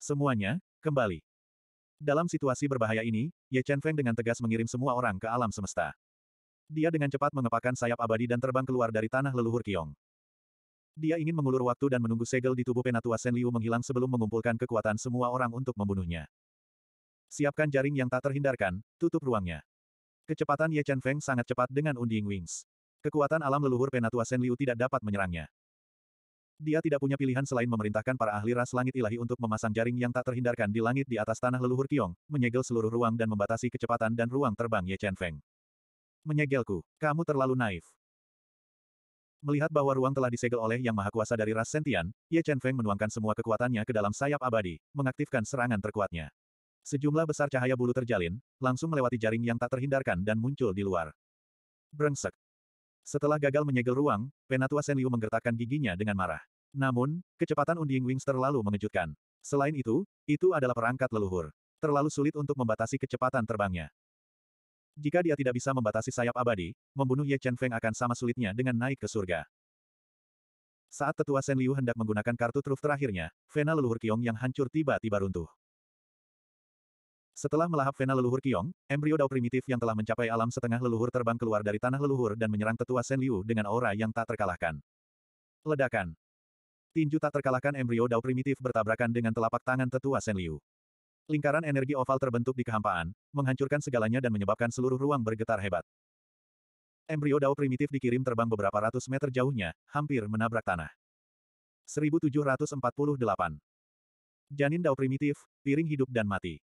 Semuanya, kembali. Dalam situasi berbahaya ini, Ye Chen Feng dengan tegas mengirim semua orang ke alam semesta. Dia dengan cepat mengepakkan sayap abadi dan terbang keluar dari tanah leluhur Kiong. Dia ingin mengulur waktu dan menunggu segel di tubuh Penatua Sen Liu menghilang sebelum mengumpulkan kekuatan semua orang untuk membunuhnya. Siapkan jaring yang tak terhindarkan, tutup ruangnya. Kecepatan Ye Chen Feng sangat cepat dengan Undying Wings. Kekuatan alam leluhur Penatua Sen Liu tidak dapat menyerangnya. Dia tidak punya pilihan selain memerintahkan para ahli ras langit ilahi untuk memasang jaring yang tak terhindarkan di langit di atas tanah leluhur Kiong, menyegel seluruh ruang dan membatasi kecepatan dan ruang terbang Ye Chen Feng. Menyegelku, kamu terlalu naif. Melihat bahwa ruang telah disegel oleh Yang Maha Kuasa dari ras Sentian, Ye Chen Feng menuangkan semua kekuatannya ke dalam sayap abadi, mengaktifkan serangan terkuatnya. Sejumlah besar cahaya bulu terjalin, langsung melewati jaring yang tak terhindarkan dan muncul di luar. Brengsek. Setelah gagal menyegel ruang, Penatua Senliu menggertakkan giginya dengan marah. Namun, kecepatan Unding Wings terlalu mengejutkan. Selain itu, itu adalah perangkat leluhur. Terlalu sulit untuk membatasi kecepatan terbangnya. Jika dia tidak bisa membatasi sayap abadi, membunuh Ye Chen Feng akan sama sulitnya dengan naik ke surga. Saat tetua Senliu hendak menggunakan kartu truf terakhirnya, Vena leluhur Kiong yang hancur tiba-tiba runtuh. Setelah melahap vena leluhur Kiong, embrio Dao primitif yang telah mencapai alam setengah leluhur terbang keluar dari tanah leluhur dan menyerang tetua sen Liu dengan aura yang tak terkalahkan. Ledakan. Tinju tak terkalahkan embrio Dao primitif bertabrakan dengan telapak tangan tetua sen Liu. Lingkaran energi oval terbentuk di kehampaan, menghancurkan segalanya dan menyebabkan seluruh ruang bergetar hebat. Embrio Dao primitif dikirim terbang beberapa ratus meter jauhnya, hampir menabrak tanah. 1748. Janin Dao primitif, piring hidup dan mati.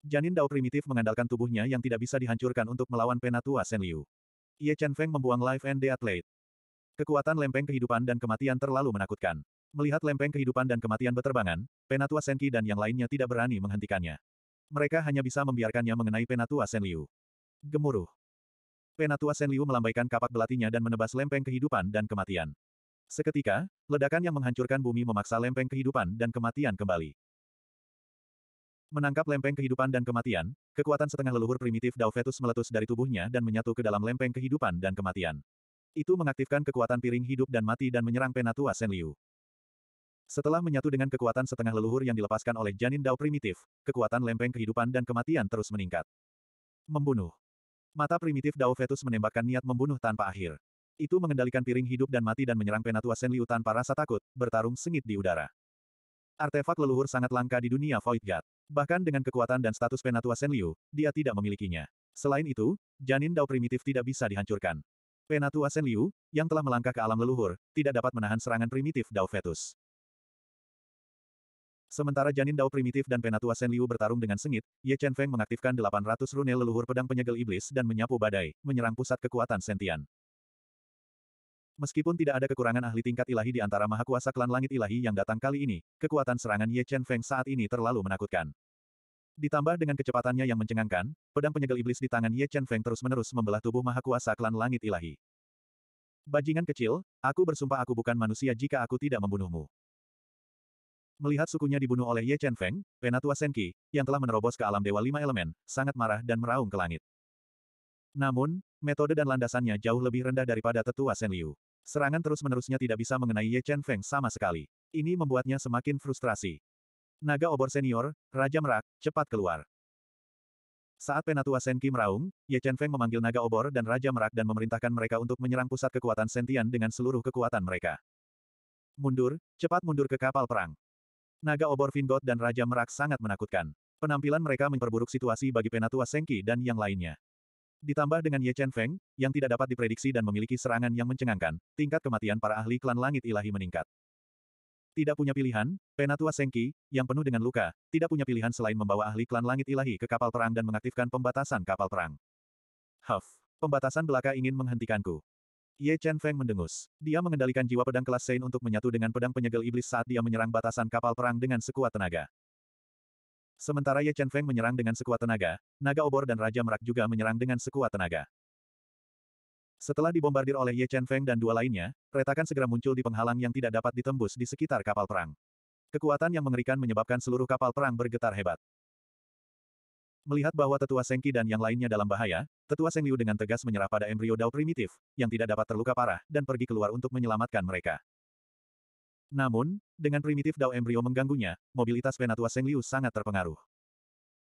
Janin Dao primitif mengandalkan tubuhnya yang tidak bisa dihancurkan untuk melawan penatua Shen Liu. Ye Chen Feng membuang life and Death athlete. Kekuatan lempeng kehidupan dan kematian terlalu menakutkan. Melihat lempeng kehidupan dan kematian beterbangan, penatua Senki dan yang lainnya tidak berani menghentikannya. Mereka hanya bisa membiarkannya mengenai penatua Shen Liu. Gemuruh. Penatua Shen Liu melambaikan kapak belatinya dan menebas lempeng kehidupan dan kematian. Seketika, ledakan yang menghancurkan bumi memaksa lempeng kehidupan dan kematian kembali. Menangkap lempeng kehidupan dan kematian, kekuatan setengah leluhur primitif Dao meletus dari tubuhnya dan menyatu ke dalam lempeng kehidupan dan kematian. Itu mengaktifkan kekuatan piring hidup dan mati dan menyerang Penatua Senliu. Setelah menyatu dengan kekuatan setengah leluhur yang dilepaskan oleh janin Dao primitif, kekuatan lempeng kehidupan dan kematian terus meningkat. Membunuh. Mata primitif Dao Fetus menembakkan niat membunuh tanpa akhir. Itu mengendalikan piring hidup dan mati dan menyerang Penatua Senliu tanpa rasa takut, bertarung sengit di udara. Artefak leluhur sangat langka di dunia Void God. Bahkan dengan kekuatan dan status Penatua Senliu, dia tidak memilikinya. Selain itu, janin Dao primitif tidak bisa dihancurkan. Penatua Senliu, yang telah melangkah ke alam leluhur, tidak dapat menahan serangan primitif Dao Fetus. Sementara janin Dao primitif dan Penatua Senliu bertarung dengan sengit, Ye Chen Feng mengaktifkan 800 rune leluhur pedang penyegel iblis dan menyapu badai, menyerang pusat kekuatan sentian. Meskipun tidak ada kekurangan ahli tingkat ilahi di antara maha kuasa klan langit ilahi yang datang kali ini, kekuatan serangan Ye Chen Feng saat ini terlalu menakutkan. Ditambah dengan kecepatannya yang mencengangkan, pedang penyegel iblis di tangan Ye Chen Feng terus-menerus membelah tubuh maha kuasa klan langit ilahi. Bajingan kecil, aku bersumpah aku bukan manusia jika aku tidak membunuhmu. Melihat sukunya dibunuh oleh Ye Chen Feng, Penatua Senki, yang telah menerobos ke alam dewa lima elemen, sangat marah dan meraung ke langit. Namun, metode dan landasannya jauh lebih rendah daripada tetua Sen Liu. Serangan terus-menerusnya tidak bisa mengenai Ye Chen Feng sama sekali. Ini membuatnya semakin frustrasi. Naga obor senior, Raja Merak, cepat keluar. Saat Penatua Senki meraung, Ye Chen Feng memanggil naga obor dan Raja Merak dan memerintahkan mereka untuk menyerang pusat kekuatan sentian dengan seluruh kekuatan mereka. Mundur, cepat mundur ke kapal perang. Naga obor Vingot dan Raja Merak sangat menakutkan. Penampilan mereka memperburuk situasi bagi Penatua Senki dan yang lainnya. Ditambah dengan Ye Chen Feng, yang tidak dapat diprediksi dan memiliki serangan yang mencengangkan, tingkat kematian para ahli klan langit ilahi meningkat. Tidak punya pilihan, Penatua Sengki, yang penuh dengan luka, tidak punya pilihan selain membawa ahli klan langit ilahi ke kapal perang dan mengaktifkan pembatasan kapal perang. Huff, pembatasan belaka ingin menghentikanku. Ye Chen Feng mendengus. Dia mengendalikan jiwa pedang kelas Sein untuk menyatu dengan pedang penyegel iblis saat dia menyerang batasan kapal perang dengan sekuat tenaga. Sementara Ye Chen Feng menyerang dengan sekuat tenaga, naga obor dan Raja Merak juga menyerang dengan sekuat tenaga. Setelah dibombardir oleh Ye Chen Feng dan dua lainnya, retakan segera muncul di penghalang yang tidak dapat ditembus di sekitar kapal perang. Kekuatan yang mengerikan menyebabkan seluruh kapal perang bergetar hebat. Melihat bahwa tetua Sengki dan yang lainnya dalam bahaya, tetua Seng Liu dengan tegas menyerah pada embrio Dao primitif, yang tidak dapat terluka parah, dan pergi keluar untuk menyelamatkan mereka. Namun, dengan primitif Dao Embrio mengganggunya, mobilitas Penatua Seng Liu sangat terpengaruh.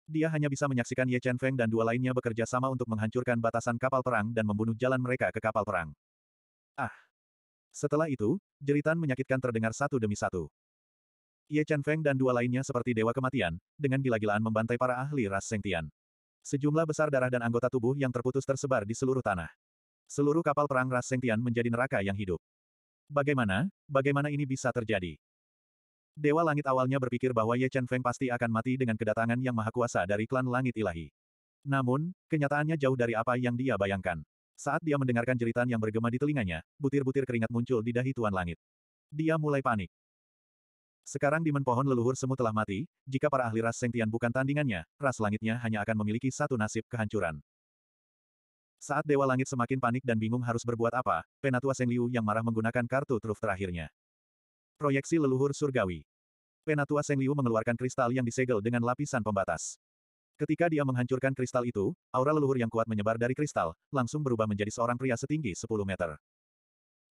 Dia hanya bisa menyaksikan Ye Chen Feng dan dua lainnya bekerja sama untuk menghancurkan batasan kapal perang dan membunuh jalan mereka ke kapal perang. Ah! Setelah itu, jeritan menyakitkan terdengar satu demi satu. Ye Chen Feng dan dua lainnya seperti dewa kematian, dengan gila-gilaan membantai para ahli ras Tian. Sejumlah besar darah dan anggota tubuh yang terputus tersebar di seluruh tanah. Seluruh kapal perang ras Tian menjadi neraka yang hidup. Bagaimana, bagaimana ini bisa terjadi? Dewa Langit awalnya berpikir bahwa Ye Chen Feng pasti akan mati dengan kedatangan yang maha kuasa dari klan Langit Ilahi. Namun, kenyataannya jauh dari apa yang dia bayangkan. Saat dia mendengarkan jeritan yang bergema di telinganya, butir-butir keringat muncul di dahi Tuan Langit. Dia mulai panik. Sekarang dimen pohon leluhur semu telah mati, jika para ahli ras Seng Tian bukan tandingannya, ras langitnya hanya akan memiliki satu nasib kehancuran. Saat Dewa Langit semakin panik dan bingung harus berbuat apa, Penatua Seng Liu yang marah menggunakan kartu truf terakhirnya. Proyeksi leluhur surgawi. Penatua Seng Liu mengeluarkan kristal yang disegel dengan lapisan pembatas. Ketika dia menghancurkan kristal itu, aura leluhur yang kuat menyebar dari kristal, langsung berubah menjadi seorang pria setinggi 10 meter.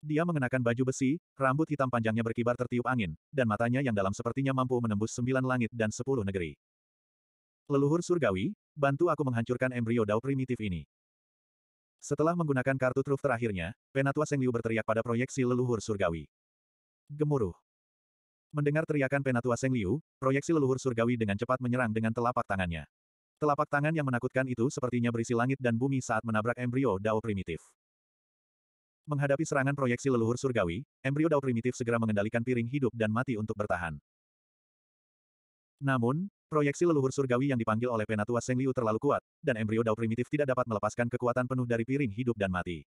Dia mengenakan baju besi, rambut hitam panjangnya berkibar tertiup angin, dan matanya yang dalam sepertinya mampu menembus sembilan langit dan sepuluh negeri. Leluhur surgawi, bantu aku menghancurkan embrio dao primitif ini. Setelah menggunakan kartu truf terakhirnya, Penatua Seng Liu berteriak pada proyeksi leluhur surgawi. Gemuruh. Mendengar teriakan penatua Seng Liu, proyeksi leluhur surgawi dengan cepat menyerang dengan telapak tangannya. Telapak tangan yang menakutkan itu sepertinya berisi langit dan bumi saat menabrak embrio Dao primitif. Menghadapi serangan proyeksi leluhur surgawi, embrio Dao primitif segera mengendalikan piring hidup dan mati untuk bertahan. Namun, proyeksi leluhur surgawi yang dipanggil oleh penatua Seng Liu terlalu kuat, dan embrio Dao primitif tidak dapat melepaskan kekuatan penuh dari piring hidup dan mati.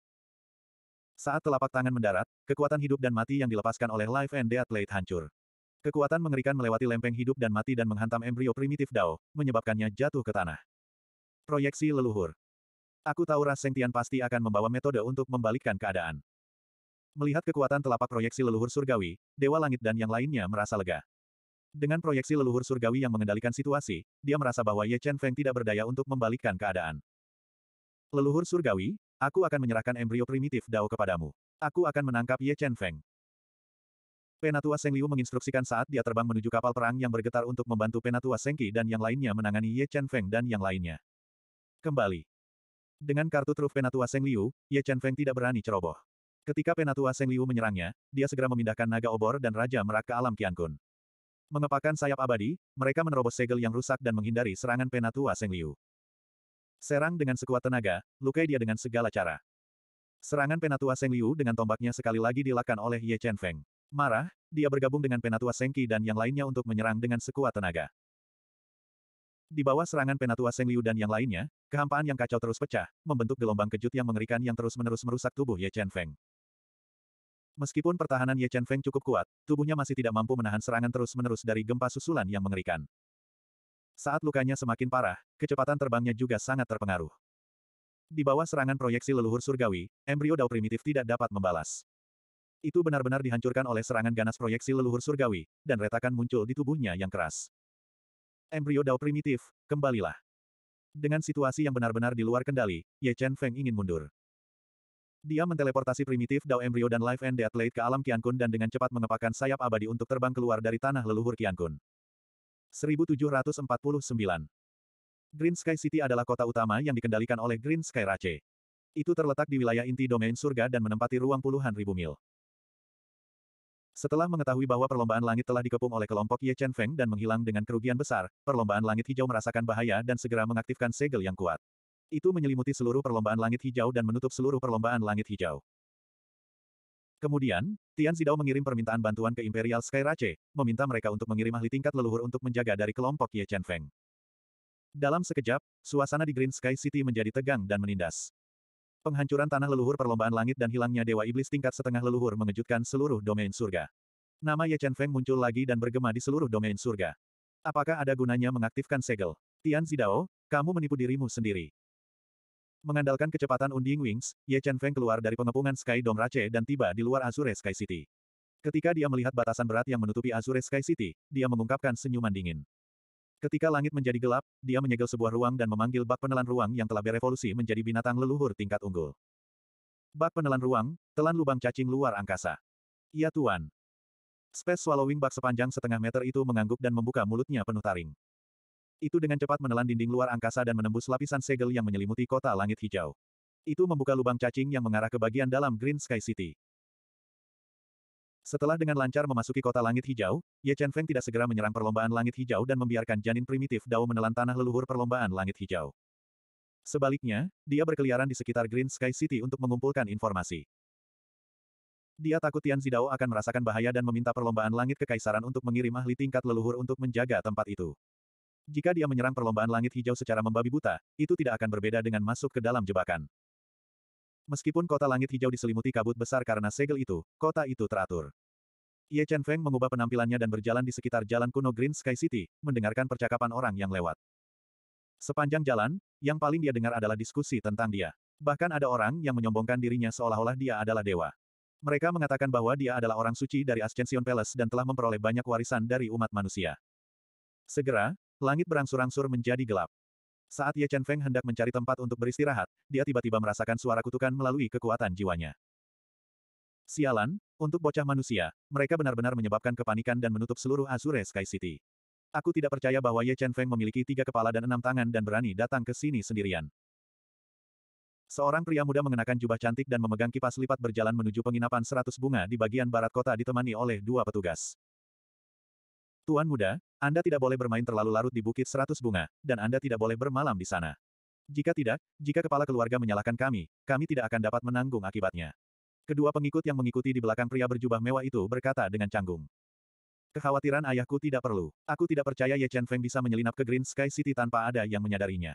Saat telapak tangan mendarat, kekuatan hidup dan mati yang dilepaskan oleh Life and Death Blade hancur. Kekuatan mengerikan melewati lempeng hidup dan mati dan menghantam embrio primitif Dao, menyebabkannya jatuh ke tanah. Proyeksi leluhur. Aku tahu Ras Sengtian pasti akan membawa metode untuk membalikkan keadaan. Melihat kekuatan telapak proyeksi leluhur surgawi, Dewa Langit dan yang lainnya merasa lega. Dengan proyeksi leluhur surgawi yang mengendalikan situasi, dia merasa bahwa Ye Chen Feng tidak berdaya untuk membalikkan keadaan. Leluhur surgawi, Aku akan menyerahkan embrio primitif Dao kepadamu. Aku akan menangkap Ye Chen Feng. Penatua Seng Liu menginstruksikan saat dia terbang menuju kapal perang yang bergetar untuk membantu Penatua Seng Ki dan yang lainnya menangani Ye Chen Feng dan yang lainnya. Kembali. Dengan kartu truf Penatua Seng Liu, Ye Chen Feng tidak berani ceroboh. Ketika Penatua Seng Liu menyerangnya, dia segera memindahkan naga obor dan Raja Merak ke alam Qiankun. Mengepakkan sayap abadi, mereka menerobos segel yang rusak dan menghindari serangan Penatua Seng Liu. Serang dengan sekuat tenaga, lukai dia dengan segala cara. Serangan penatua Seng Liu dengan tombaknya sekali lagi dilakukan oleh Ye Chen Feng. Marah, dia bergabung dengan penatua Qi dan yang lainnya untuk menyerang dengan sekuat tenaga. Di bawah serangan penatua Seng Liu dan yang lainnya, kehampaan yang kacau terus pecah, membentuk gelombang kejut yang mengerikan yang terus-menerus merusak tubuh Ye Chen Feng. Meskipun pertahanan Ye Chen Feng cukup kuat, tubuhnya masih tidak mampu menahan serangan terus-menerus dari gempa susulan yang mengerikan. Saat lukanya semakin parah, kecepatan terbangnya juga sangat terpengaruh. Di bawah serangan proyeksi leluhur surgawi, embrio dao primitif tidak dapat membalas. Itu benar-benar dihancurkan oleh serangan ganas proyeksi leluhur surgawi, dan retakan muncul di tubuhnya yang keras. Embrio dao primitif, kembalilah. Dengan situasi yang benar-benar di luar kendali, Ye Chen Feng ingin mundur. Dia menteleportasi primitif Dao Embryo dan Life and Deathlate ke alam Kian dan dengan cepat mengepakkan sayap abadi untuk terbang keluar dari tanah leluhur Kian 1749. Green Sky City adalah kota utama yang dikendalikan oleh Green Sky Rache. Itu terletak di wilayah inti domain surga dan menempati ruang puluhan ribu mil. Setelah mengetahui bahwa perlombaan langit telah dikepung oleh kelompok Ye Chen Feng dan menghilang dengan kerugian besar, perlombaan langit hijau merasakan bahaya dan segera mengaktifkan segel yang kuat. Itu menyelimuti seluruh perlombaan langit hijau dan menutup seluruh perlombaan langit hijau. Kemudian, Tian Zidao mengirim permintaan bantuan ke Imperial Sky Skyrace, meminta mereka untuk mengirim ahli tingkat leluhur untuk menjaga dari kelompok Ye Chen Feng. Dalam sekejap, suasana di Green Sky City menjadi tegang dan menindas. Penghancuran tanah leluhur perlombaan langit dan hilangnya Dewa Iblis tingkat setengah leluhur mengejutkan seluruh domain surga. Nama Ye Chen Feng muncul lagi dan bergema di seluruh domain surga. Apakah ada gunanya mengaktifkan segel? Tian Zidao, kamu menipu dirimu sendiri. Mengandalkan kecepatan Unding Wings, Ye Chen Feng keluar dari pengepungan Sky Dome Rache dan tiba di luar Azure Sky City. Ketika dia melihat batasan berat yang menutupi Azure Sky City, dia mengungkapkan senyuman dingin. Ketika langit menjadi gelap, dia menyegel sebuah ruang dan memanggil bak penelan ruang yang telah berevolusi menjadi binatang leluhur tingkat unggul. Bak penelan ruang, telan lubang cacing luar angkasa. Ya Tuan. Space Swallowing bak sepanjang setengah meter itu mengangguk dan membuka mulutnya penuh taring. Itu dengan cepat menelan dinding luar angkasa dan menembus lapisan segel yang menyelimuti kota langit hijau. Itu membuka lubang cacing yang mengarah ke bagian dalam Green Sky City. Setelah dengan lancar memasuki kota langit hijau, Ye Chen Feng tidak segera menyerang perlombaan langit hijau dan membiarkan janin primitif Dao menelan tanah leluhur perlombaan langit hijau. Sebaliknya, dia berkeliaran di sekitar Green Sky City untuk mengumpulkan informasi. Dia takut Tian Zidao akan merasakan bahaya dan meminta perlombaan langit kekaisaran untuk mengirim ahli tingkat leluhur untuk menjaga tempat itu. Jika dia menyerang perlombaan langit hijau secara membabi buta, itu tidak akan berbeda dengan masuk ke dalam jebakan. Meskipun kota langit hijau diselimuti kabut besar karena segel itu, kota itu teratur. Ye Chen Feng mengubah penampilannya dan berjalan di sekitar jalan kuno Green Sky City, mendengarkan percakapan orang yang lewat. Sepanjang jalan, yang paling dia dengar adalah diskusi tentang dia. Bahkan ada orang yang menyombongkan dirinya seolah-olah dia adalah dewa. Mereka mengatakan bahwa dia adalah orang suci dari Ascension Palace dan telah memperoleh banyak warisan dari umat manusia. Segera, Langit berangsur-angsur menjadi gelap. Saat Ye Chen Feng hendak mencari tempat untuk beristirahat, dia tiba-tiba merasakan suara kutukan melalui kekuatan jiwanya. Sialan, untuk bocah manusia, mereka benar-benar menyebabkan kepanikan dan menutup seluruh Azure Sky City. Aku tidak percaya bahwa Ye Chen Feng memiliki tiga kepala dan enam tangan dan berani datang ke sini sendirian. Seorang pria muda mengenakan jubah cantik dan memegang kipas lipat berjalan menuju penginapan seratus bunga di bagian barat kota ditemani oleh dua petugas. Tuan muda, Anda tidak boleh bermain terlalu larut di Bukit Seratus Bunga, dan Anda tidak boleh bermalam di sana. Jika tidak, jika kepala keluarga menyalahkan kami, kami tidak akan dapat menanggung akibatnya. Kedua pengikut yang mengikuti di belakang pria berjubah mewah itu berkata dengan canggung. Kekhawatiran ayahku tidak perlu. Aku tidak percaya Ye Chen Feng bisa menyelinap ke Green Sky City tanpa ada yang menyadarinya.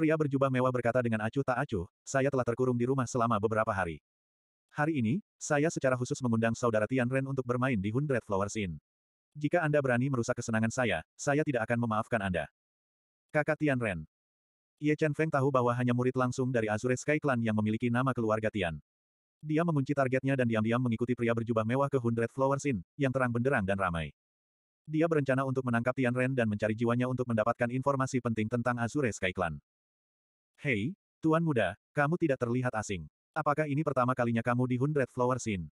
Pria berjubah mewah berkata dengan acuh tak acuh, saya telah terkurung di rumah selama beberapa hari. Hari ini, saya secara khusus mengundang saudara Tian Ren untuk bermain di Hundred Flowers Inn. Jika Anda berani merusak kesenangan saya, saya tidak akan memaafkan Anda. Kakak Tian Ren. Ye Chen Feng tahu bahwa hanya murid langsung dari Azure Sky Clan yang memiliki nama keluarga Tian. Dia mengunci targetnya dan diam-diam mengikuti pria berjubah mewah ke Hundred Flowers Inn, yang terang benderang dan ramai. Dia berencana untuk menangkap Tian Ren dan mencari jiwanya untuk mendapatkan informasi penting tentang Azure Sky Clan. Hei, Tuan Muda, kamu tidak terlihat asing. Apakah ini pertama kalinya kamu di Hundred Flowers Inn?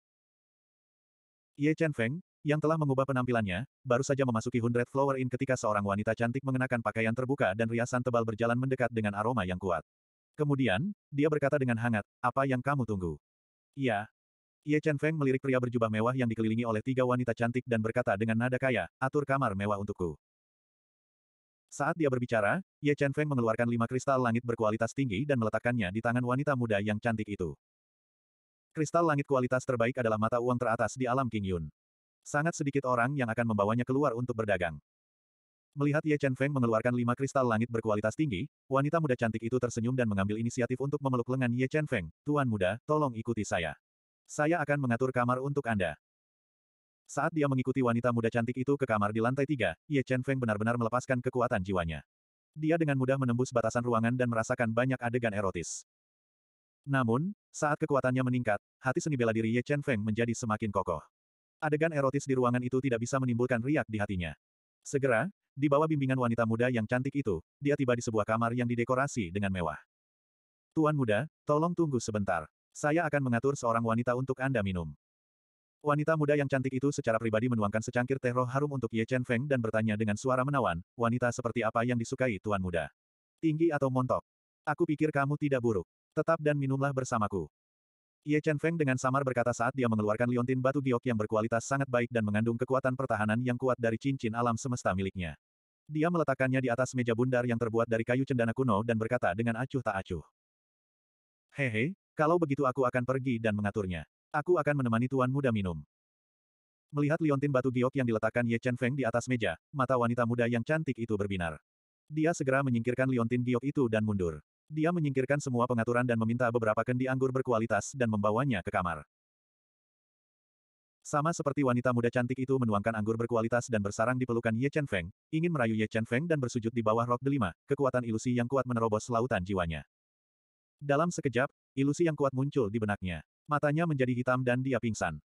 Ye Chen Feng, yang telah mengubah penampilannya, baru saja memasuki Hundred Flower Inn ketika seorang wanita cantik mengenakan pakaian terbuka dan riasan tebal berjalan mendekat dengan aroma yang kuat. Kemudian, dia berkata dengan hangat, apa yang kamu tunggu? Iya. Ye Chen Feng melirik pria berjubah mewah yang dikelilingi oleh tiga wanita cantik dan berkata dengan nada kaya, atur kamar mewah untukku. Saat dia berbicara, Ye Chen Feng mengeluarkan lima kristal langit berkualitas tinggi dan meletakkannya di tangan wanita muda yang cantik itu. Kristal langit kualitas terbaik adalah mata uang teratas di alam King Yun. Sangat sedikit orang yang akan membawanya keluar untuk berdagang. Melihat Ye Chen Feng mengeluarkan lima kristal langit berkualitas tinggi, wanita muda cantik itu tersenyum dan mengambil inisiatif untuk memeluk lengan Ye Chen Feng. Tuan muda, tolong ikuti saya. Saya akan mengatur kamar untuk Anda. Saat dia mengikuti wanita muda cantik itu ke kamar di lantai tiga, Ye Chen Feng benar-benar melepaskan kekuatan jiwanya. Dia dengan mudah menembus batasan ruangan dan merasakan banyak adegan erotis. Namun, saat kekuatannya meningkat, hati seni bela diri Ye Chen Feng menjadi semakin kokoh adegan erotis di ruangan itu tidak bisa menimbulkan riak di hatinya. Segera, di bawah bimbingan wanita muda yang cantik itu, dia tiba di sebuah kamar yang didekorasi dengan mewah. Tuan muda, tolong tunggu sebentar. Saya akan mengatur seorang wanita untuk Anda minum. Wanita muda yang cantik itu secara pribadi menuangkan secangkir teh roh harum untuk Ye Chen Feng dan bertanya dengan suara menawan, wanita seperti apa yang disukai Tuan muda? Tinggi atau montok? Aku pikir kamu tidak buruk. Tetap dan minumlah bersamaku. Ye Chen Feng dengan samar berkata saat dia mengeluarkan liontin batu giok yang berkualitas sangat baik dan mengandung kekuatan pertahanan yang kuat dari cincin alam semesta miliknya. Dia meletakkannya di atas meja bundar yang terbuat dari kayu cendana kuno dan berkata dengan acuh tak acuh. Hehe, kalau begitu aku akan pergi dan mengaturnya. Aku akan menemani tuan muda minum. Melihat liontin batu giok yang diletakkan Ye Chen Feng di atas meja, mata wanita muda yang cantik itu berbinar. Dia segera menyingkirkan liontin giok itu dan mundur. Dia menyingkirkan semua pengaturan dan meminta beberapa kendi anggur berkualitas dan membawanya ke kamar. Sama seperti wanita muda cantik itu menuangkan anggur berkualitas dan bersarang di pelukan Ye Chen Feng, ingin merayu Ye Chen Feng dan bersujud di bawah rok delima, kekuatan ilusi yang kuat menerobos lautan jiwanya. Dalam sekejap, ilusi yang kuat muncul di benaknya. Matanya menjadi hitam dan dia pingsan.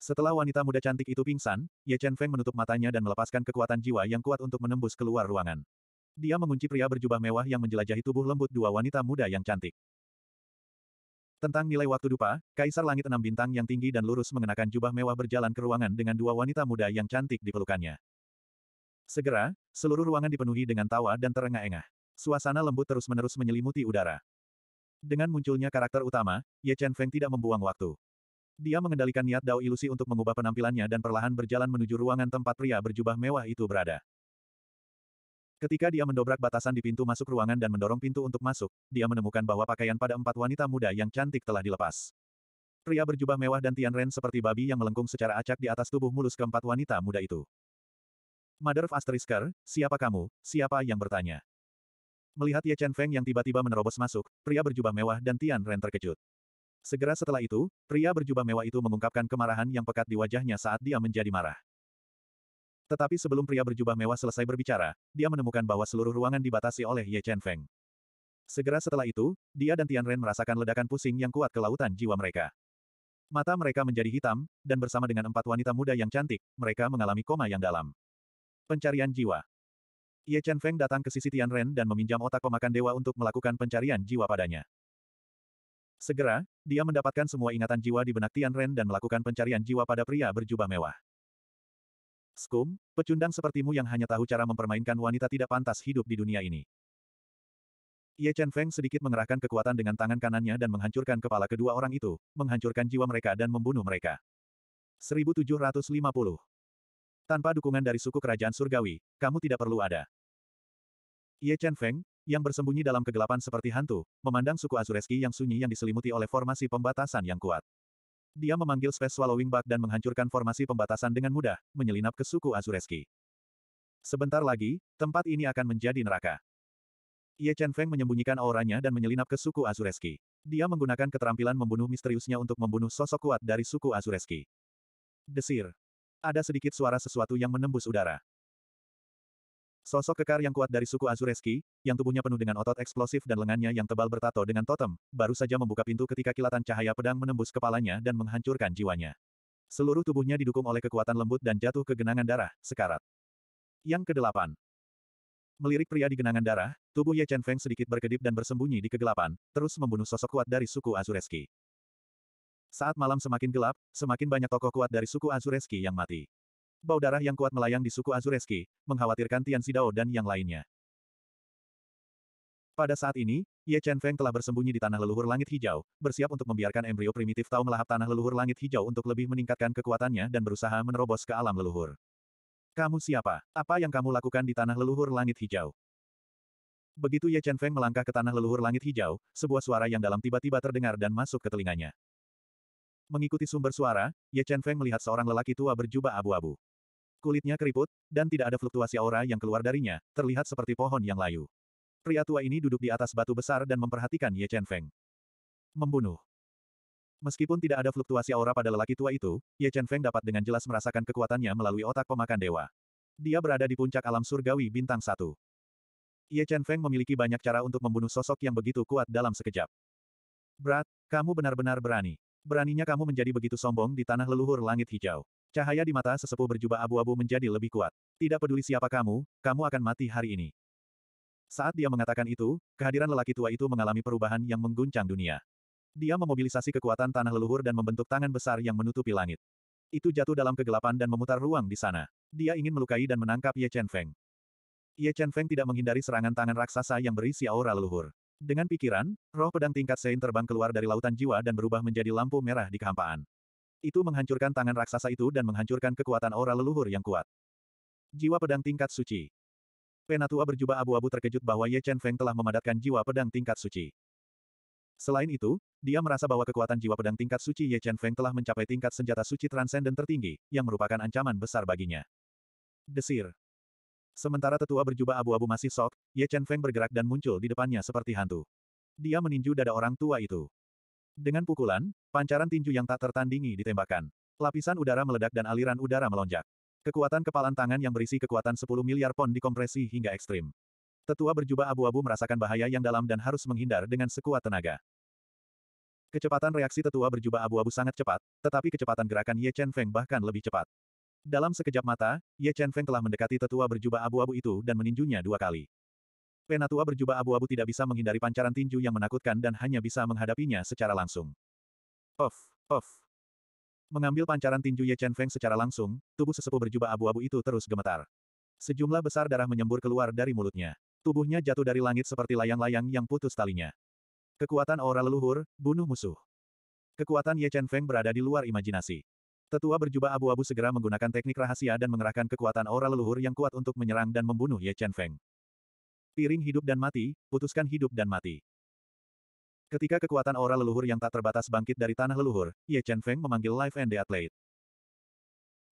Setelah wanita muda cantik itu pingsan, Ye Chen Feng menutup matanya dan melepaskan kekuatan jiwa yang kuat untuk menembus keluar ruangan. Dia mengunci pria berjubah mewah yang menjelajahi tubuh lembut dua wanita muda yang cantik. Tentang nilai waktu dupa, Kaisar Langit Enam Bintang yang tinggi dan lurus mengenakan jubah mewah berjalan ke ruangan dengan dua wanita muda yang cantik di pelukannya. Segera, seluruh ruangan dipenuhi dengan tawa dan terengah-engah. Suasana lembut terus-menerus menyelimuti udara. Dengan munculnya karakter utama, Ye Chen Feng tidak membuang waktu. Dia mengendalikan niat Dao ilusi untuk mengubah penampilannya dan perlahan berjalan menuju ruangan tempat pria berjubah mewah itu berada. Ketika dia mendobrak batasan di pintu masuk ruangan dan mendorong pintu untuk masuk, dia menemukan bahwa pakaian pada empat wanita muda yang cantik telah dilepas. Pria berjubah mewah dan Tian Ren seperti babi yang melengkung secara acak di atas tubuh mulus keempat wanita muda itu. Mother of Asterisker, siapa kamu, siapa yang bertanya? Melihat Ye Chen Feng yang tiba-tiba menerobos masuk, pria berjubah mewah dan Tian Ren terkejut. Segera setelah itu, pria berjubah mewah itu mengungkapkan kemarahan yang pekat di wajahnya saat dia menjadi marah. Tetapi sebelum pria berjubah mewah selesai berbicara, dia menemukan bahwa seluruh ruangan dibatasi oleh Ye Chen Feng. Segera setelah itu, dia dan Tian Ren merasakan ledakan pusing yang kuat ke lautan jiwa mereka. Mata mereka menjadi hitam, dan bersama dengan empat wanita muda yang cantik, mereka mengalami koma yang dalam. Pencarian jiwa Ye Chen Feng datang ke sisi Tian Ren dan meminjam otak pemakan dewa untuk melakukan pencarian jiwa padanya. Segera, dia mendapatkan semua ingatan jiwa di benak Tian Ren dan melakukan pencarian jiwa pada pria berjubah mewah. Skum, pecundang sepertimu yang hanya tahu cara mempermainkan wanita tidak pantas hidup di dunia ini. Ye Chen Feng sedikit mengerahkan kekuatan dengan tangan kanannya dan menghancurkan kepala kedua orang itu, menghancurkan jiwa mereka dan membunuh mereka. 1750. Tanpa dukungan dari suku kerajaan surgawi, kamu tidak perlu ada. Ye Chen Feng, yang bersembunyi dalam kegelapan seperti hantu, memandang suku Azureski yang sunyi yang diselimuti oleh formasi pembatasan yang kuat. Dia memanggil Space Swallowing Bug dan menghancurkan formasi pembatasan dengan mudah, menyelinap ke suku Azureski. Sebentar lagi, tempat ini akan menjadi neraka. Ye Chen Feng menyembunyikan auranya dan menyelinap ke suku Azureski. Dia menggunakan keterampilan membunuh misteriusnya untuk membunuh sosok kuat dari suku Azureski. Desir. Ada sedikit suara sesuatu yang menembus udara. Sosok kekar yang kuat dari suku Azureski, yang tubuhnya penuh dengan otot eksplosif dan lengannya yang tebal bertato dengan totem, baru saja membuka pintu ketika kilatan cahaya pedang menembus kepalanya dan menghancurkan jiwanya. Seluruh tubuhnya didukung oleh kekuatan lembut dan jatuh ke genangan darah, sekarat. Yang kedelapan. Melirik pria di genangan darah, tubuh Ye Chen Feng sedikit berkedip dan bersembunyi di kegelapan, terus membunuh sosok kuat dari suku Azureski. Saat malam semakin gelap, semakin banyak tokoh kuat dari suku Azureski yang mati. Bau darah yang kuat melayang di suku Azureski, mengkhawatirkan Tian Sidao dan yang lainnya. Pada saat ini, Ye Chen Feng telah bersembunyi di tanah leluhur langit hijau, bersiap untuk membiarkan embrio primitif Tao melahap tanah leluhur langit hijau untuk lebih meningkatkan kekuatannya dan berusaha menerobos ke alam leluhur. Kamu siapa? Apa yang kamu lakukan di tanah leluhur langit hijau? Begitu Ye Chen Feng melangkah ke tanah leluhur langit hijau, sebuah suara yang dalam tiba-tiba terdengar dan masuk ke telinganya. Mengikuti sumber suara, Ye Chen Feng melihat seorang lelaki tua berjubah abu-abu. Kulitnya keriput, dan tidak ada fluktuasi aura yang keluar darinya, terlihat seperti pohon yang layu. Pria tua ini duduk di atas batu besar dan memperhatikan Ye Chen Feng. Membunuh. Meskipun tidak ada fluktuasi aura pada lelaki tua itu, Ye Chen Feng dapat dengan jelas merasakan kekuatannya melalui otak pemakan dewa. Dia berada di puncak alam surgawi bintang satu. Ye Chen Feng memiliki banyak cara untuk membunuh sosok yang begitu kuat dalam sekejap. Brat, kamu benar-benar berani. Beraninya kamu menjadi begitu sombong di tanah leluhur langit hijau. Cahaya di mata sesepuh berjubah abu-abu menjadi lebih kuat. Tidak peduli siapa kamu, kamu akan mati hari ini. Saat dia mengatakan itu, kehadiran lelaki tua itu mengalami perubahan yang mengguncang dunia. Dia memobilisasi kekuatan tanah leluhur dan membentuk tangan besar yang menutupi langit. Itu jatuh dalam kegelapan dan memutar ruang di sana. Dia ingin melukai dan menangkap Ye Chen Feng. Ye Chen Feng tidak menghindari serangan tangan raksasa yang berisi aura leluhur. Dengan pikiran, roh pedang tingkat Sein terbang keluar dari lautan jiwa dan berubah menjadi lampu merah di kehampaan. Itu menghancurkan tangan raksasa itu dan menghancurkan kekuatan aura leluhur yang kuat. Jiwa pedang tingkat suci. Penatua berjubah abu-abu terkejut bahwa Ye Chen Feng telah memadatkan jiwa pedang tingkat suci. Selain itu, dia merasa bahwa kekuatan jiwa pedang tingkat suci Ye Chen Feng telah mencapai tingkat senjata suci transenden tertinggi, yang merupakan ancaman besar baginya. Desir. Sementara tetua berjubah abu-abu masih sok, Ye Chen Feng bergerak dan muncul di depannya seperti hantu. Dia meninju dada orang tua itu. Dengan pukulan, pancaran tinju yang tak tertandingi ditembakkan. Lapisan udara meledak dan aliran udara melonjak. Kekuatan kepalan tangan yang berisi kekuatan 10 miliar pon dikompresi hingga ekstrim. Tetua berjubah abu-abu merasakan bahaya yang dalam dan harus menghindar dengan sekuat tenaga. Kecepatan reaksi tetua berjubah abu-abu sangat cepat, tetapi kecepatan gerakan Ye Chen Feng bahkan lebih cepat. Dalam sekejap mata, Ye Chen Feng telah mendekati tetua berjubah abu-abu itu dan meninjunya dua kali. Penatua berjubah abu-abu tidak bisa menghindari pancaran tinju yang menakutkan dan hanya bisa menghadapinya secara langsung. Of, of. Mengambil pancaran tinju Ye Chen Feng secara langsung, tubuh sesepuh berjubah abu-abu itu terus gemetar. Sejumlah besar darah menyembur keluar dari mulutnya. Tubuhnya jatuh dari langit seperti layang-layang yang putus talinya. Kekuatan aura leluhur, bunuh musuh. Kekuatan Ye Chen Feng berada di luar imajinasi. Tetua berjubah abu-abu segera menggunakan teknik rahasia dan mengerahkan kekuatan aura leluhur yang kuat untuk menyerang dan membunuh Ye Chen Feng. Piring hidup dan mati, putuskan hidup dan mati. Ketika kekuatan aura leluhur yang tak terbatas bangkit dari tanah leluhur, Ye Chen Feng memanggil Life and the Athlete.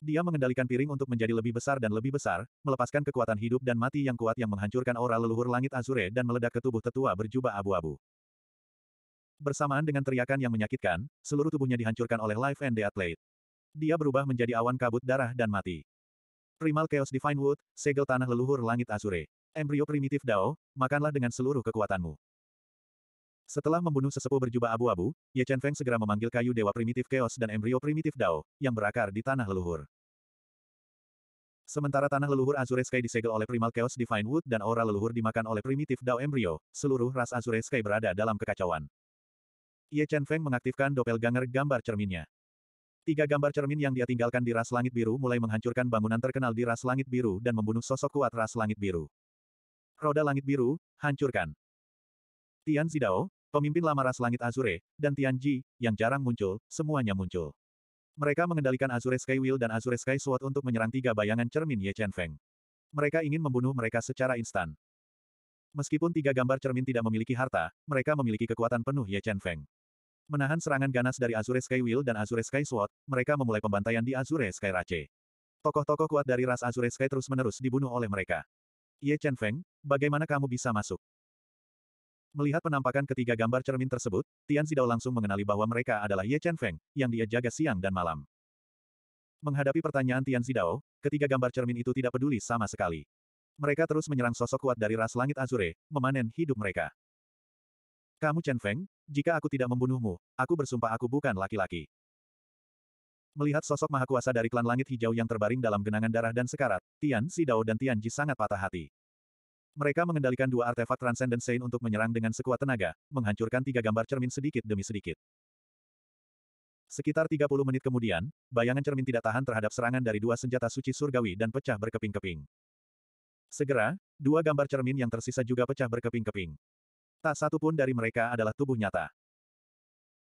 Dia mengendalikan piring untuk menjadi lebih besar dan lebih besar, melepaskan kekuatan hidup dan mati yang kuat yang menghancurkan aura leluhur langit azure dan meledak ke tubuh tetua berjubah abu-abu. Bersamaan dengan teriakan yang menyakitkan, seluruh tubuhnya dihancurkan oleh Life and the Athlete. Dia berubah menjadi awan kabut darah dan mati. Primal Chaos Divine Wood, segel tanah leluhur langit azure. Embrio primitif Dao, makanlah dengan seluruh kekuatanmu. Setelah membunuh sesepuh berjubah abu-abu, Ye Chen Feng segera memanggil kayu dewa primitif Chaos dan embrio primitif Dao, yang berakar di tanah leluhur. Sementara tanah leluhur Azure Sky disegel oleh primal Chaos Divine Wood dan aura leluhur dimakan oleh primitif Dao embrio, seluruh ras Azure Sky berada dalam kekacauan. Ye Chen Feng mengaktifkan doppelganger gambar cerminnya. Tiga gambar cermin yang dia tinggalkan di ras langit biru mulai menghancurkan bangunan terkenal di ras langit biru dan membunuh sosok kuat ras langit biru. Roda Langit Biru, hancurkan. Tian Zidao, pemimpin lama ras langit Azure, dan Tian Ji, yang jarang muncul, semuanya muncul. Mereka mengendalikan Azure Sky Wheel dan Azure Sky Sword untuk menyerang tiga bayangan cermin Ye Chen Feng. Mereka ingin membunuh mereka secara instan. Meskipun tiga gambar cermin tidak memiliki harta, mereka memiliki kekuatan penuh Ye Chen Feng. Menahan serangan ganas dari Azure Sky Wheel dan Azure Sky Sword, mereka memulai pembantaian di Azure Sky Rache. Tokoh-tokoh kuat dari ras Azure Sky terus-menerus dibunuh oleh mereka. Ye Chen Feng, bagaimana kamu bisa masuk? Melihat penampakan ketiga gambar cermin tersebut, Tian Zidao langsung mengenali bahwa mereka adalah Ye Chen Feng, yang dia jaga siang dan malam. Menghadapi pertanyaan Tian Zidao, ketiga gambar cermin itu tidak peduli sama sekali. Mereka terus menyerang sosok kuat dari ras langit Azure, memanen hidup mereka. Kamu Chen Feng, jika aku tidak membunuhmu, aku bersumpah aku bukan laki-laki. Melihat sosok mahakuasa dari klan langit hijau yang terbaring dalam genangan darah dan sekarat, Tian Si Dao dan Tian Ji sangat patah hati. Mereka mengendalikan dua artefak Transcendent Saint untuk menyerang dengan sekuat tenaga, menghancurkan tiga gambar cermin sedikit demi sedikit. Sekitar 30 menit kemudian, bayangan cermin tidak tahan terhadap serangan dari dua senjata suci surgawi dan pecah berkeping-keping. Segera, dua gambar cermin yang tersisa juga pecah berkeping-keping. Tak satu pun dari mereka adalah tubuh nyata.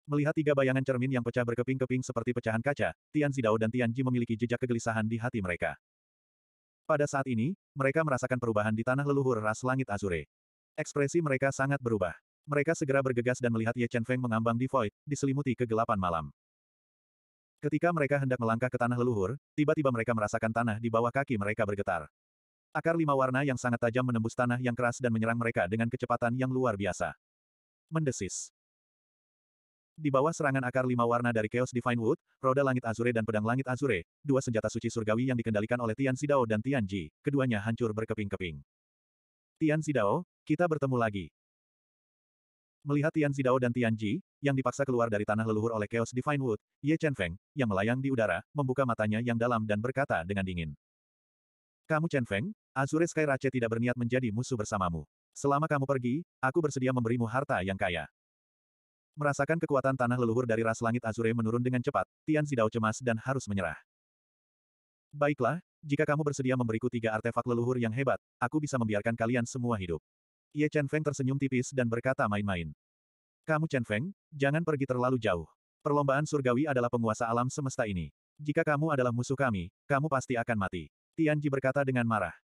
Melihat tiga bayangan cermin yang pecah berkeping-keping seperti pecahan kaca, Tian Zidao dan Tian Ji memiliki jejak kegelisahan di hati mereka. Pada saat ini, mereka merasakan perubahan di tanah leluhur ras langit Azure. Ekspresi mereka sangat berubah. Mereka segera bergegas dan melihat Ye Chen Feng mengambang di void, diselimuti kegelapan malam. Ketika mereka hendak melangkah ke tanah leluhur, tiba-tiba mereka merasakan tanah di bawah kaki mereka bergetar. Akar lima warna yang sangat tajam menembus tanah yang keras dan menyerang mereka dengan kecepatan yang luar biasa. Mendesis. Di bawah serangan akar lima warna dari Chaos Divine Wood, roda langit Azure dan pedang langit Azure, dua senjata suci surgawi yang dikendalikan oleh Tian Sidao dan Tian Ji, keduanya hancur berkeping-keping. Tian Sidao, kita bertemu lagi. Melihat Tian Sidao dan Tian Ji, yang dipaksa keluar dari tanah leluhur oleh Chaos Divine Wood, Ye Chen Feng, yang melayang di udara, membuka matanya yang dalam dan berkata dengan dingin. Kamu Chen Feng, Azure Sky Rache tidak berniat menjadi musuh bersamamu. Selama kamu pergi, aku bersedia memberimu harta yang kaya. Merasakan kekuatan tanah leluhur dari ras langit Azure menurun dengan cepat, Tian Zidao cemas dan harus menyerah. Baiklah, jika kamu bersedia memberiku tiga artefak leluhur yang hebat, aku bisa membiarkan kalian semua hidup. Ye Chen Feng tersenyum tipis dan berkata main-main. Kamu Chen Feng, jangan pergi terlalu jauh. Perlombaan surgawi adalah penguasa alam semesta ini. Jika kamu adalah musuh kami, kamu pasti akan mati. Tian Ji berkata dengan marah.